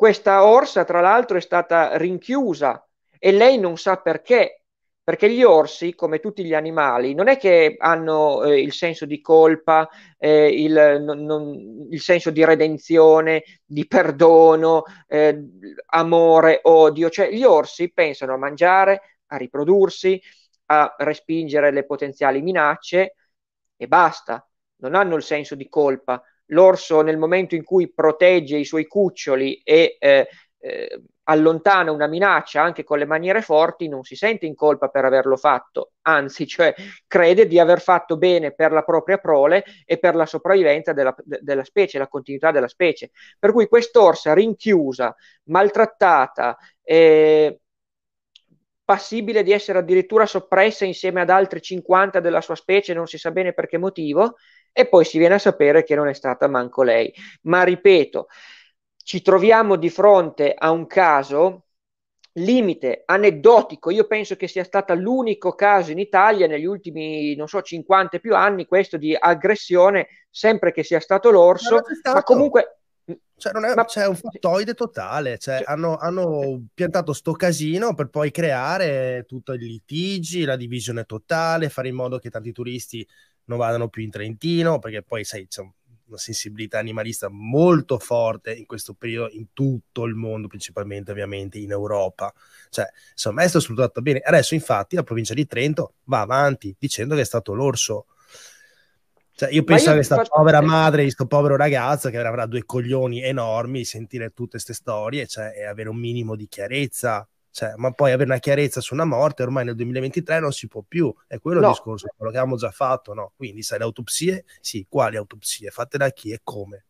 questa orsa, tra l'altro, è stata rinchiusa e lei non sa perché, perché gli orsi, come tutti gli animali, non è che hanno eh, il senso di colpa, eh, il, non, non, il, senso di redenzione, di perdono, eh, amore, odio. Cioè, gli orsi pensano a mangiare, a riprodursi, a respingere le potenziali minacce e basta. Non hanno il senso di colpa, l'orso nel momento in cui protegge i suoi cuccioli e eh, eh, allontana una minaccia anche con le maniere forti, non si sente in colpa per averlo fatto, anzi, cioè crede di aver fatto bene per la propria prole e per la sopravvivenza della, della specie, la continuità della specie. Per cui quest'orsa rinchiusa, maltrattata, eh, passibile di essere addirittura soppressa insieme ad altre 50 della sua specie, non si sa bene per che motivo, e poi si viene a sapere che non è stata manco lei. Ma ripeto, ci troviamo di fronte a un caso limite aneddotico. Io penso che sia stato l'unico caso in Italia negli ultimi, non so, 50 e più anni, questo di aggressione, sempre che sia stato l'orso, ma, stato. ma comunque... Cioè, non è, ma... C'è cioè, un fattoide totale, cioè, cioè... Hanno, hanno, piantato sto casino per poi creare tutti i litigi, la divisione totale, fare in modo che tanti turisti non vadano più in Trentino, perché poi sai, c'è una sensibilità animalista molto forte in questo periodo in tutto il mondo, principalmente ovviamente in Europa. Cioè, insomma, è stato sfruttato bene. Adesso, infatti, la provincia di Trento va avanti dicendo che è stato l'orso. Cioè, io penso a questa faccio... povera [laughs] madre, di questo povero ragazzo che avrà due coglioni enormi, sentire tutte queste storie cioè, e avere un minimo di chiarezza cioè, ma poi avere una chiarezza su una morte ormai nel 2023 non si può più, è quello no. il discorso, quello che abbiamo già fatto, no? Quindi sai, le autopsie, sì, quali autopsie, fatte da chi e come?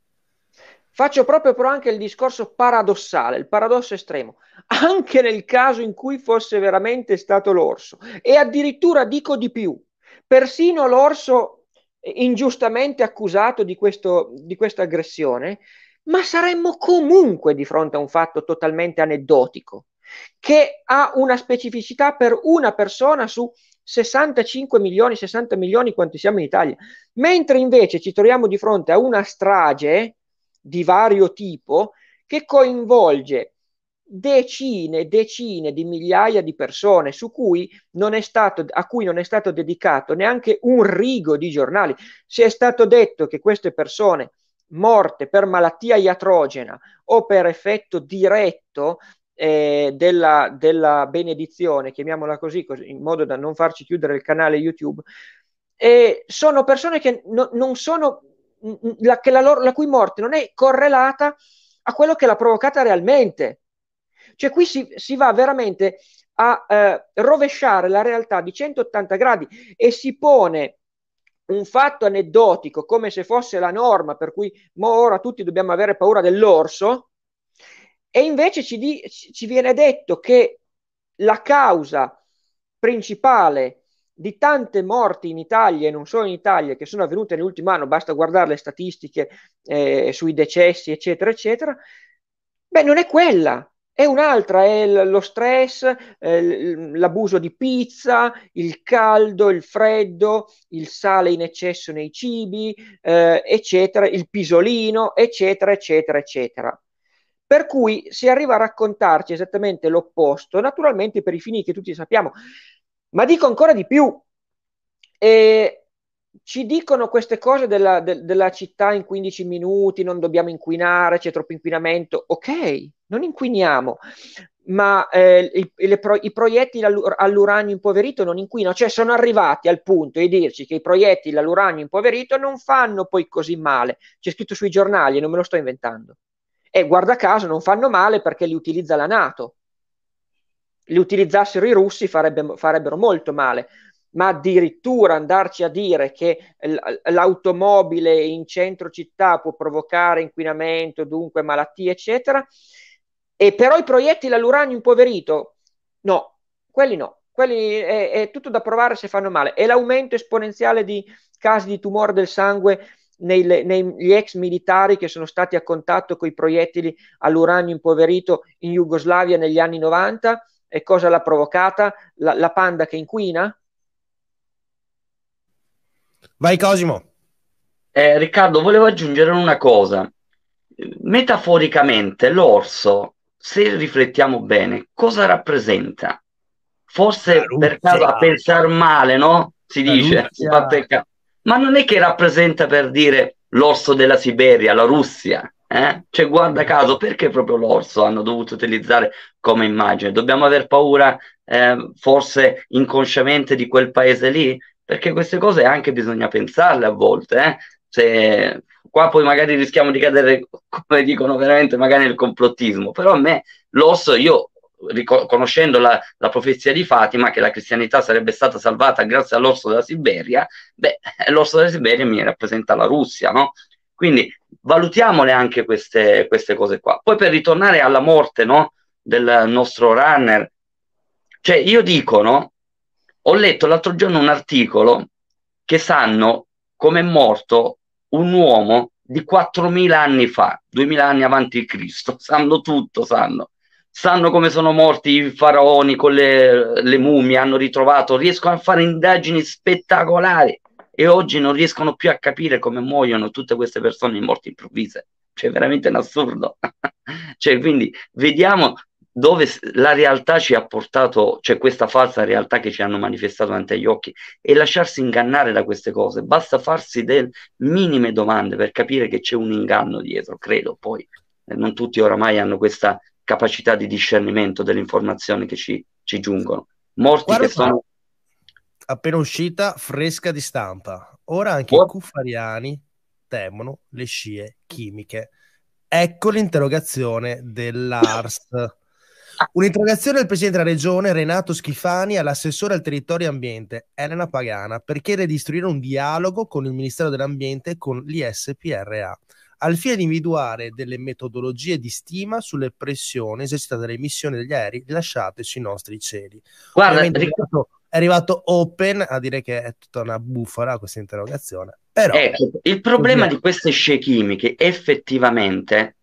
Faccio proprio però anche il discorso paradossale, il paradosso estremo, anche nel caso in cui fosse veramente stato l'orso, e addirittura dico di più, persino l'orso eh, ingiustamente accusato di, questo, di questa aggressione, ma saremmo comunque di fronte a un fatto totalmente aneddotico, che ha una specificità per una persona su 65 milioni, 60 milioni quanti siamo in Italia, mentre invece ci troviamo di fronte a una strage di vario tipo che coinvolge decine e decine di migliaia di persone su cui non è stato, a cui non è stato dedicato neanche un rigo di giornali. Se è stato detto che queste persone morte per malattia iatrogena o per effetto diretto eh, della, della, benedizione, chiamiamola così, così, in modo da non farci chiudere il canale YouTube, eh, sono persone che no, non sono, la, che la, loro, la cui morte non è correlata a quello che l'ha provocata realmente. Cioè qui si, si va veramente a eh, rovesciare la realtà di 180 gradi e si pone un fatto aneddotico come se fosse la norma per cui ora tutti dobbiamo avere paura dell'orso, e invece ci, di, ci viene detto che la causa principale di tante morti in Italia e non solo in Italia che sono avvenute nell'ultimo anno, basta guardare le statistiche eh, sui decessi, eccetera, eccetera, beh, non è quella, è un'altra, è lo stress, eh, l'abuso di pizza, il caldo, il freddo, il sale in eccesso nei cibi, eh, eccetera, il pisolino, eccetera, eccetera, eccetera. Per cui si arriva a raccontarci esattamente l'opposto, naturalmente per i fini che tutti sappiamo. Ma dico ancora di più, eh, ci dicono queste cose della, de, della, città in 15 minuti, non dobbiamo inquinare, c'è troppo inquinamento. Ok, non inquiniamo, ma eh, i, pro, i, proiettili all'uranio impoverito non inquinano, cioè sono arrivati al punto di dirci che i proiettili all'uranio impoverito non fanno poi così male. C'è scritto sui giornali, non me lo sto inventando e guarda caso non fanno male perché li utilizza la Nato. Li utilizzassero i russi farebbe, farebbero molto male, ma addirittura andarci a dire che l'automobile in centro città può provocare inquinamento, dunque malattie, eccetera, e però i proiettili all'uranio impoverito, no, quelli no. Quelli è, è tutto da provare se fanno male. E l'aumento esponenziale di casi di tumore del sangue negli ex militari che sono stati a contatto con i proiettili all'uranio impoverito in Jugoslavia negli anni 90 e cosa l'ha provocata? La, la panda che inquina? Vai Cosimo. Eh, Riccardo, volevo aggiungere una cosa. Metaforicamente l'orso, se riflettiamo bene, cosa rappresenta? Forse per caso a pensare male, no? Si dice, si fa peccato ma non è che rappresenta per dire l'orso della Siberia, la Russia. Eh? Cioè, guarda caso, perché proprio l'orso hanno dovuto utilizzare come immagine? Dobbiamo aver paura, eh, forse inconsciamente, di quel paese lì? Perché queste cose anche bisogna pensarle a volte. Eh? Se, qua poi magari rischiamo di cadere, [laughs] come dicono veramente, magari nel complottismo. Però a me l'orso, io rico- conoscendo la, la, profezia di Fatima che la cristianità sarebbe stata salvata grazie all'orso della Siberia, beh, [laughs] l'orso della Siberia mi rappresenta la Russia, no? Quindi valutiamole anche queste, queste cose qua. Poi per ritornare alla morte no, del nostro runner, cioè io dico, no, ho letto l'altro giorno un articolo che sanno come è morto un uomo di 4.000 anni fa, 2.000 anni avanti Cristo, [laughs] sanno tutto, sanno sanno come sono morti i faraoni con le, le mummie, hanno ritrovato, riescono a fare indagini spettacolari e oggi non riescono più a capire come muoiono tutte queste persone in morte improvvise. Cioè, veramente un assurdo. [laughs] cioè, quindi vediamo dove la realtà ci ha portato, cioè questa falsa realtà che ci hanno manifestato davanti agli occhi e lasciarsi ingannare da queste cose. Basta farsi delle minime domande per capire che c'è un inganno dietro, credo. Poi eh, non tutti oramai hanno questa capacità di discernimento delle informazioni che ci, ci giungono. Morti Guarda che sono... Appena uscita, fresca di stampa. Ora anche oh. i cuffariani temono le scie chimiche. Ecco l'interrogazione dell'ARS. [laughs] Un'interrogazione del presidente della regione Renato Schifani all'assessore al territorio e ambiente Elena Pagana per chiedere di istruire un dialogo con il ministero dell'ambiente e con l'ISPRA al fine di individuare delle metodologie di stima sulle pressioni esercitate dalle emissioni degli aerei lasciate sui nostri cieli. Guarda, Riccardo, è arrivato Open a dire che è tutta una bufala questa interrogazione. Però, ecco, il problema ovviamente. di queste scie chimiche effettivamente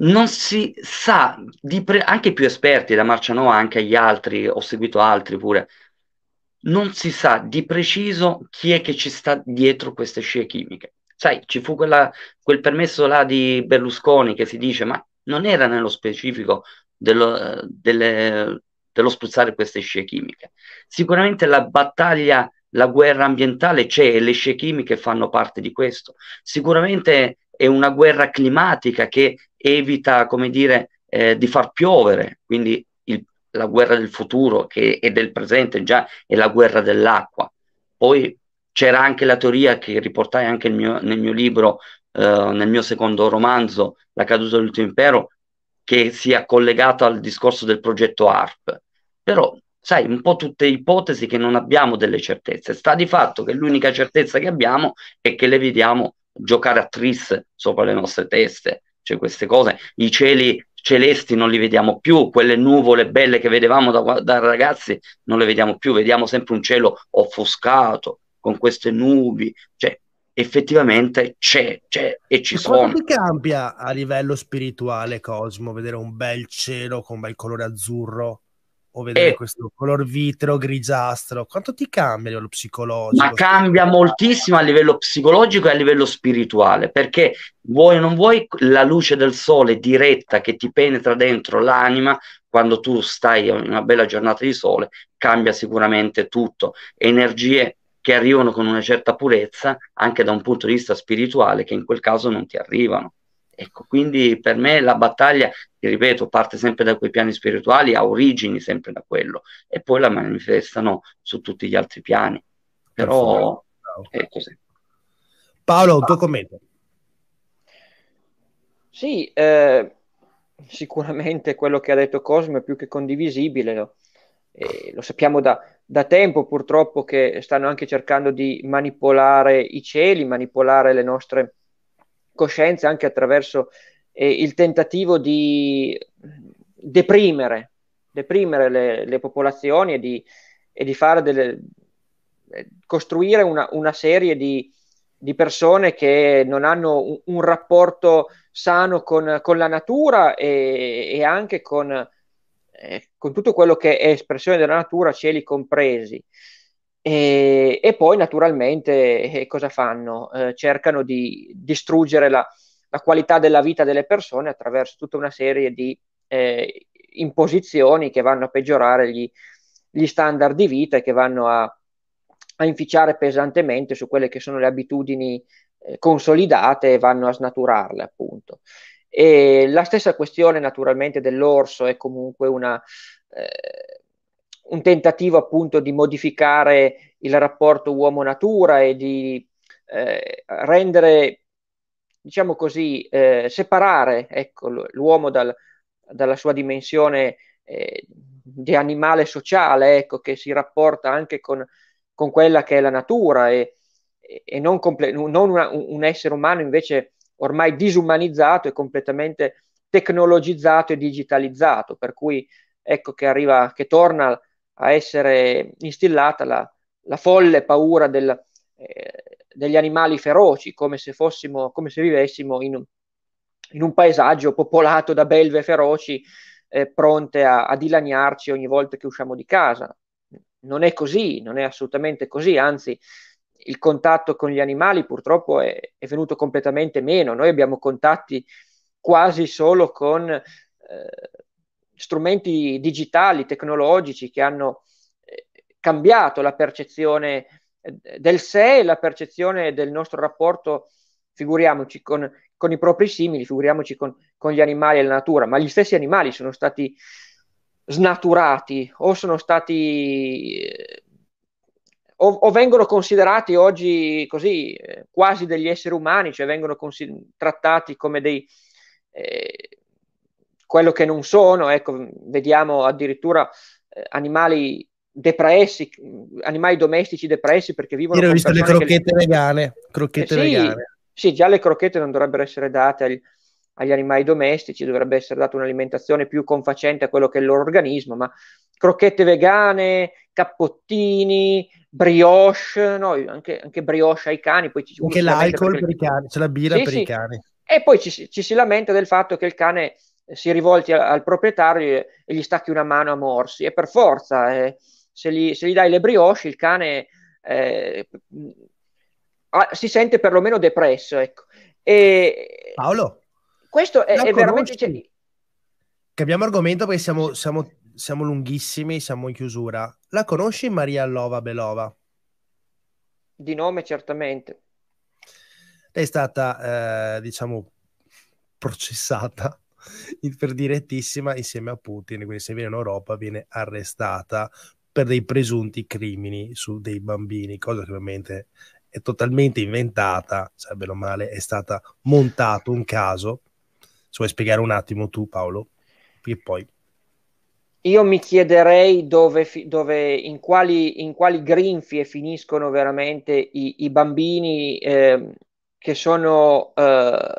non si sa, di pre- anche i più esperti da Marcianoa, anche gli altri, ho seguito altri pure, non si sa di preciso chi è che ci sta dietro queste scie chimiche. Sai, ci fu quella, quel permesso là di Berlusconi che si dice, ma non era nello specifico dello, delle, dello spruzzare queste scie chimiche. Sicuramente la battaglia, la guerra ambientale c'è e le scie chimiche fanno parte di questo. Sicuramente è una guerra climatica che evita, come dire, eh, di far piovere, quindi il, la guerra del futuro che è del presente già è la guerra dell'acqua. Poi c'era anche la teoria che riportai anche mio, nel mio libro, eh, nel mio secondo romanzo, La caduta dell'ultimo impero, che sia collegata al discorso del progetto ARP. Però, sai, un po' tutte ipotesi che non abbiamo delle certezze. Sta di fatto che l'unica certezza che abbiamo è che le vediamo giocare a tris sopra le nostre teste. Cioè queste cose, i cieli celesti non li vediamo più, quelle nuvole belle che vedevamo da, da, ragazzi non le vediamo più, vediamo sempre un cielo offuscato, con queste nubi, cioè effettivamente c'è, c'è e ci e sono. Cosa ti cambia a livello spirituale, Cosmo, vedere un bel cielo con un bel colore azzurro o vedere e... Eh. questo color vitreo grigiastro? Quanto ti cambia a livello psicologico? Ma cambia moltissimo a livello psicologico e a livello spirituale, perché vuoi o non vuoi la luce del sole diretta che ti penetra dentro l'anima quando tu stai in una bella giornata di sole, cambia sicuramente tutto. Energie che arrivano con una certa purezza anche da un punto di vista spirituale che in quel caso non ti arrivano. Ecco, quindi per me la battaglia, ripeto, parte sempre da quei piani spirituali, ha origini sempre da quello e poi la manifestano su tutti gli altri piani. Però è così. Paolo, un ah. tuo commento. Sì, eh, sicuramente quello che ha detto Cosmo è più che condivisibile. No? eh, lo sappiamo da, da, tempo purtroppo che stanno anche cercando di manipolare i cieli, manipolare le nostre coscienze anche attraverso eh, il tentativo di deprimere, deprimere le, le popolazioni e di, e di delle, eh, costruire una, una serie di, di, persone che non hanno un, un rapporto sano con, con, la natura e, e anche con, eh, con tutto quello che è espressione della natura, cieli compresi. E, e poi naturalmente eh, cosa fanno? Eh, cercano di distruggere la, la, qualità della vita delle persone attraverso tutta una serie di eh, imposizioni che vanno a peggiorare gli, gli, standard di vita e che vanno a, a, inficiare pesantemente su quelle che sono le abitudini eh, consolidate e vanno a snaturarle appunto. E la stessa questione naturalmente dell'orso è comunque una, eh, un tentativo appunto di modificare il rapporto uomo-natura e di eh, rendere, diciamo così, eh, separare ecco, l'uomo dal, dalla sua dimensione eh, di animale sociale, ecco, che si rapporta anche con, con quella che è la natura e, e non, comple- non una, un essere umano invece ormai disumanizzato e completamente tecnologizzato e digitalizzato, per cui ecco che arriva, che torna a essere instillata la, la folle paura del, eh, degli animali feroci, come se, fossimo, come se vivessimo in, in un paesaggio popolato da belve feroci eh, pronte a, a dilaniarci ogni volta che usciamo di casa. Non è così, non è assolutamente così, anzi il contatto con gli animali purtroppo è, è venuto completamente meno, noi abbiamo contatti quasi solo con eh, strumenti digitali, tecnologici che hanno eh, cambiato la percezione eh, del sé e la percezione del nostro rapporto, figuriamoci, con, con i propri simili, figuriamoci con, con, gli animali e la natura, ma gli stessi animali sono stati snaturati o sono stati eh, o, o, vengono considerati oggi così eh, quasi degli esseri umani, cioè vengono consider- trattati come dei eh, quello che non sono, ecco, vediamo addirittura eh, animali depressi, animali domestici depressi perché vivono Io ho visto le crocchette li... vegane, crocchette eh, sì, vegane. Sì, già le crocchette non dovrebbero essere date agli, agli animali domestici, dovrebbe essere data un'alimentazione più confacente a quello che è il loro organismo, ma crocchette vegane, cappottini, brioche, no, anche, anche, brioche ai cani. Poi ci, anche l'alcol per, per i cani, c'è la birra sì, per sì. i cani. E poi ci, ci, si lamenta del fatto che il cane si rivolti al, al proprietario e, gli stacchi una mano a morsi. E per forza, eh, se, gli, se, gli, dai le brioche, il cane eh, mm, ah, si sente perlomeno depresso. Ecco. E, Paolo? questo è, è veramente... Cioè, Cambiamo argomento perché siamo, siamo, siamo, lunghissimi, siamo in chiusura. La conosci Maria Lova Belova? Di nome certamente. Lei è stata, eh, diciamo, processata per direttissima insieme a Putin, quindi se viene in Europa viene arrestata per dei presunti crimini su dei bambini, cosa che ovviamente è totalmente inventata, cioè bene o male è stata montato un caso vuoi spiegare un attimo tu Paolo e poi... Io mi chiederei dove, dove in, quali, in, quali, grinfie finiscono veramente i, i bambini eh, che sono eh,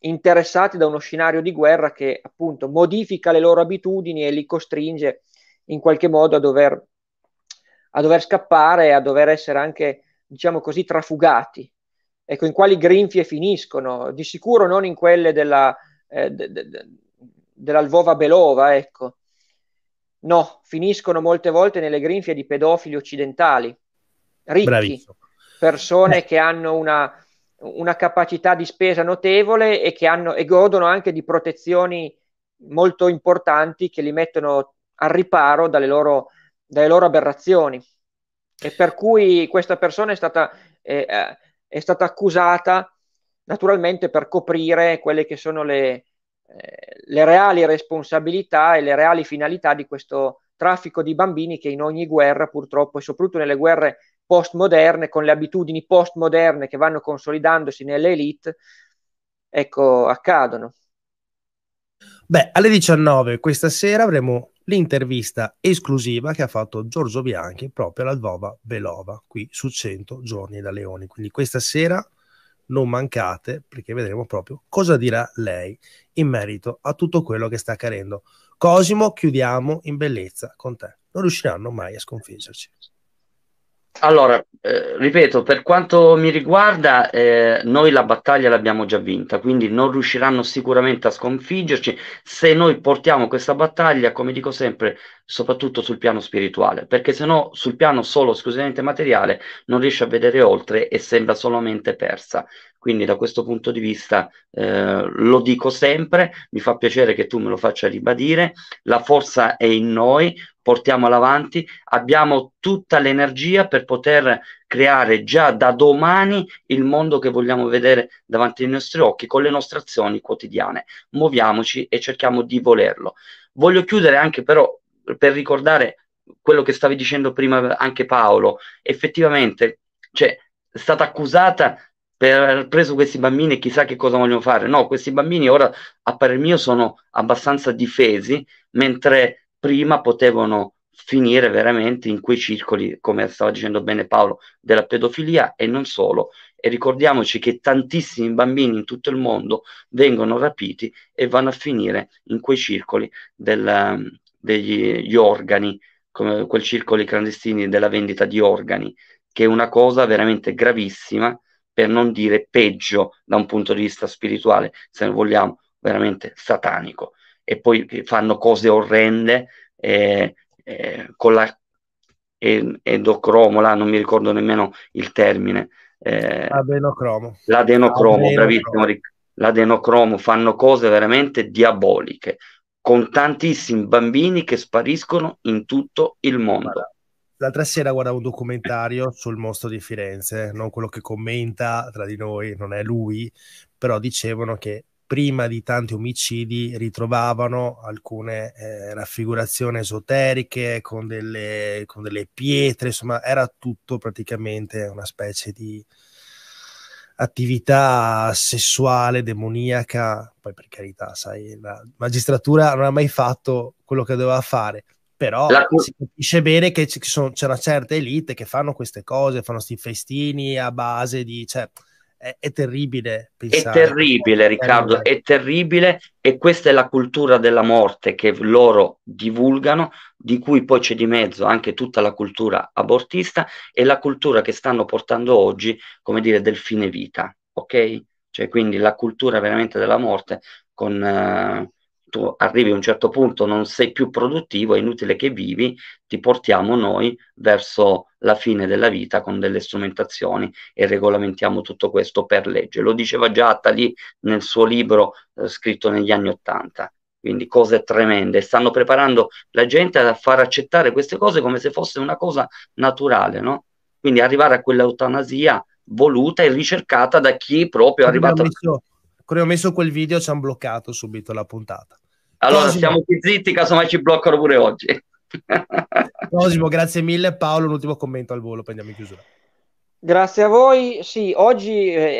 interessati da uno scenario di guerra che appunto modifica le loro abitudini e li costringe in qualche modo a dover, a dover scappare, a dover essere anche, diciamo così, trafugati. Ecco, in quali grinfie finiscono? Di sicuro non in quelle della, eh, de, de, de, della Lvova Belova, ecco. No, finiscono molte volte nelle grinfie di pedofili occidentali, ricchi, Bravissimo. persone eh. che hanno una, una, capacità di spesa notevole e che hanno, e godono anche di protezioni molto importanti che li mettono al riparo dalle loro, dalle loro aberrazioni. E per cui questa persona è stata, eh, eh è stata accusata naturalmente per coprire quelle che sono le, eh, le reali responsabilità e le reali finalità di questo traffico di bambini che in ogni guerra purtroppo e soprattutto nelle guerre postmoderne, con le abitudini postmoderne che vanno consolidandosi nelle elite, ecco, accadono. Beh, alle 19 questa sera avremo l'intervista esclusiva che ha fatto Giorgio Bianchi proprio alla Dvova Belova, qui su 100 giorni da Leoni. Quindi questa sera non mancate perché vedremo proprio cosa dirà lei in merito a tutto quello che sta accadendo. Cosimo, chiudiamo in bellezza con te. Non riusciranno mai a sconfiggerci. Allora, eh, ripeto, per quanto mi riguarda, eh, noi la battaglia l'abbiamo già vinta, quindi non riusciranno sicuramente a sconfiggerci se noi portiamo questa battaglia, come dico sempre, soprattutto sul piano spirituale, perché se no sul piano solo esclusivamente materiale non riesce a vedere oltre e sembra solamente persa. Quindi da questo punto di vista eh, lo dico sempre, mi fa piacere che tu me lo faccia ribadire, la forza è in noi, portiamola avanti, abbiamo tutta l'energia per poter creare già da domani il mondo che vogliamo vedere davanti ai nostri occhi con le nostre azioni quotidiane. Muoviamoci e cerchiamo di volerlo. Voglio chiudere anche però per ricordare quello che stavi dicendo prima anche Paolo, effettivamente cioè, è stata accusata per aver preso questi bambini e chissà che cosa vogliono fare. No, questi bambini ora, a parer mio, sono abbastanza difesi, mentre prima potevano finire veramente in quei circoli, come stava dicendo bene Paolo, della pedofilia e non solo. E ricordiamoci che tantissimi bambini in tutto il mondo vengono rapiti e vanno a finire in quei circoli del, ehm, degli organi, come quel circoli clandestini della vendita di organi, che è una cosa veramente gravissima per non dire peggio da un punto di vista spirituale, se ne vogliamo, veramente satanico. E poi fanno cose orrende eh, eh, con la endocromo, là non mi ricordo nemmeno il termine. Eh, adenocromo. L'adenocromo, adenocromo. bravissimo Ric- L'adenocromo, fanno cose veramente diaboliche, con tantissimi bambini che spariscono in tutto il mondo l'altra sera guardavo un documentario sul mostro di Firenze, non quello che commenta tra di noi, non è lui, però dicevano che prima di tanti omicidi ritrovavano alcune eh, raffigurazioni esoteriche con delle, con delle, pietre, insomma era tutto praticamente una specie di attività sessuale, demoniaca, poi per carità, sai, la magistratura non ha mai fatto quello che doveva fare, però la... si capisce bene che c- sono, c'è una certa elite che fanno queste cose, fanno questi festini a base di... Cioè, è, è, terribile pensare. È terribile, Riccardo, è terribile e questa è la cultura della morte che loro divulgano, di cui poi c'è di mezzo anche tutta la cultura abortista e la cultura che stanno portando oggi, come dire, del fine vita, ok? Cioè, quindi la cultura veramente della morte con... Eh, tu arrivi a un certo punto, non sei più produttivo, è inutile che vivi, ti portiamo noi verso la fine della vita con delle strumentazioni e regolamentiamo tutto questo per legge. Lo diceva già Attali nel suo libro eh, scritto negli anni Ottanta. Quindi cose tremende, stanno preparando la gente a far accettare queste cose come se fosse una cosa naturale, no? Quindi arrivare a quell'eutanasia voluta e ricercata da chi proprio è arrivato. Quando ho messo quel video ci hanno bloccato subito la puntata. Allora, Cosimo. siamo qui zitti, casomai ci bloccano pure oggi. [laughs] Cosimo, grazie mille. Paolo, un ultimo commento al volo, prendiamo in chiusura. Grazie a voi. Sì, oggi eh,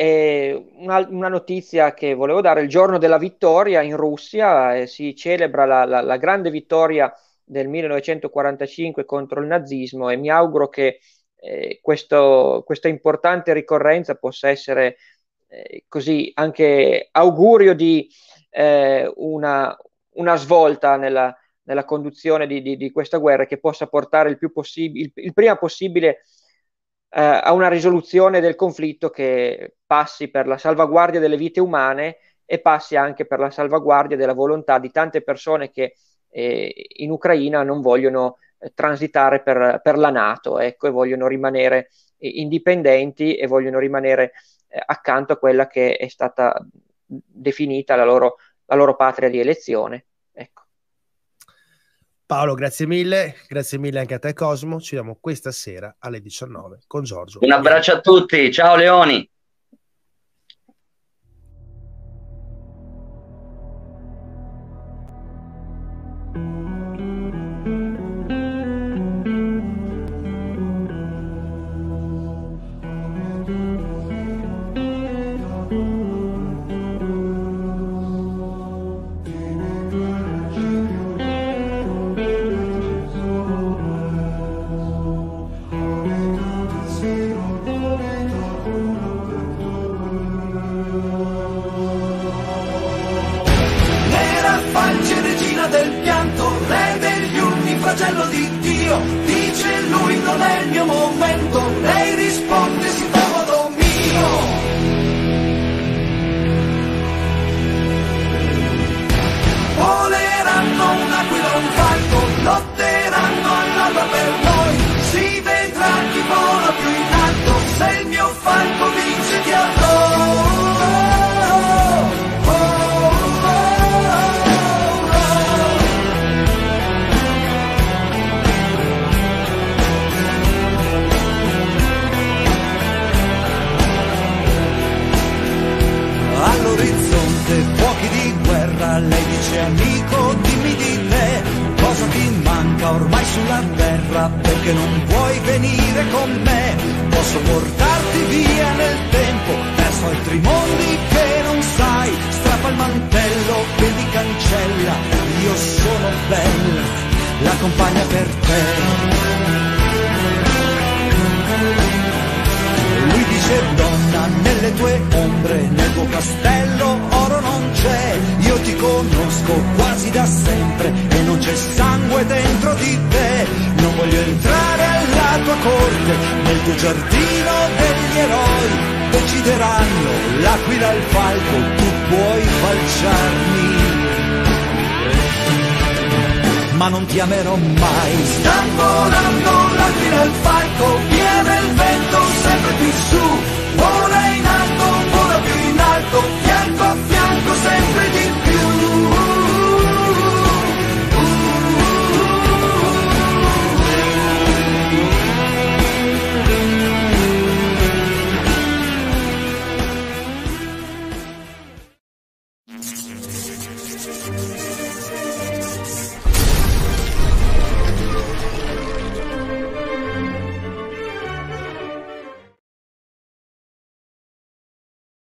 è una, una, notizia che volevo dare, il giorno della vittoria in Russia, eh, si celebra la, la, la, grande vittoria del 1945 contro il nazismo e mi auguro che eh, questo, questa importante ricorrenza possa essere eh, così anche augurio di eh, una, una, svolta nella, nella conduzione di, di, di, questa guerra che possa portare il, più possib- il, il prima possibile eh, a una risoluzione del conflitto che passi per la salvaguardia delle vite umane e passi anche per la salvaguardia della volontà di tante persone che eh, in Ucraina non vogliono eh, transitare per, per la Nato ecco, e vogliono rimanere indipendenti e vogliono rimanere eh, accanto a quella che è stata definita la loro, la loro patria di elezione. Ecco. Paolo, grazie mille, grazie mille anche a te Cosmo, ci vediamo questa sera alle 19 con Giorgio. Un abbraccio a tutti, ciao Leoni. che non vuoi venire con me, posso portarti via nel tempo, verso altri mondi che non sai, strappa il mantello, vedi cancella, io sono bella, la compagna per te. Lui dice donna nelle tue ombre, nel tuo castello c'è, io ti conosco quasi da sempre e non c'è sangue dentro di te, non voglio entrare alla tua corte, nel tuo giardino degli eroi, decideranno l'aquila e il falco, tu puoi falciarmi. Ma non ti amerò mai, sta volando l'aquila e il falco, viene il vento sempre più su, vola in alto, vola più in alto, fianco a fianco sempre di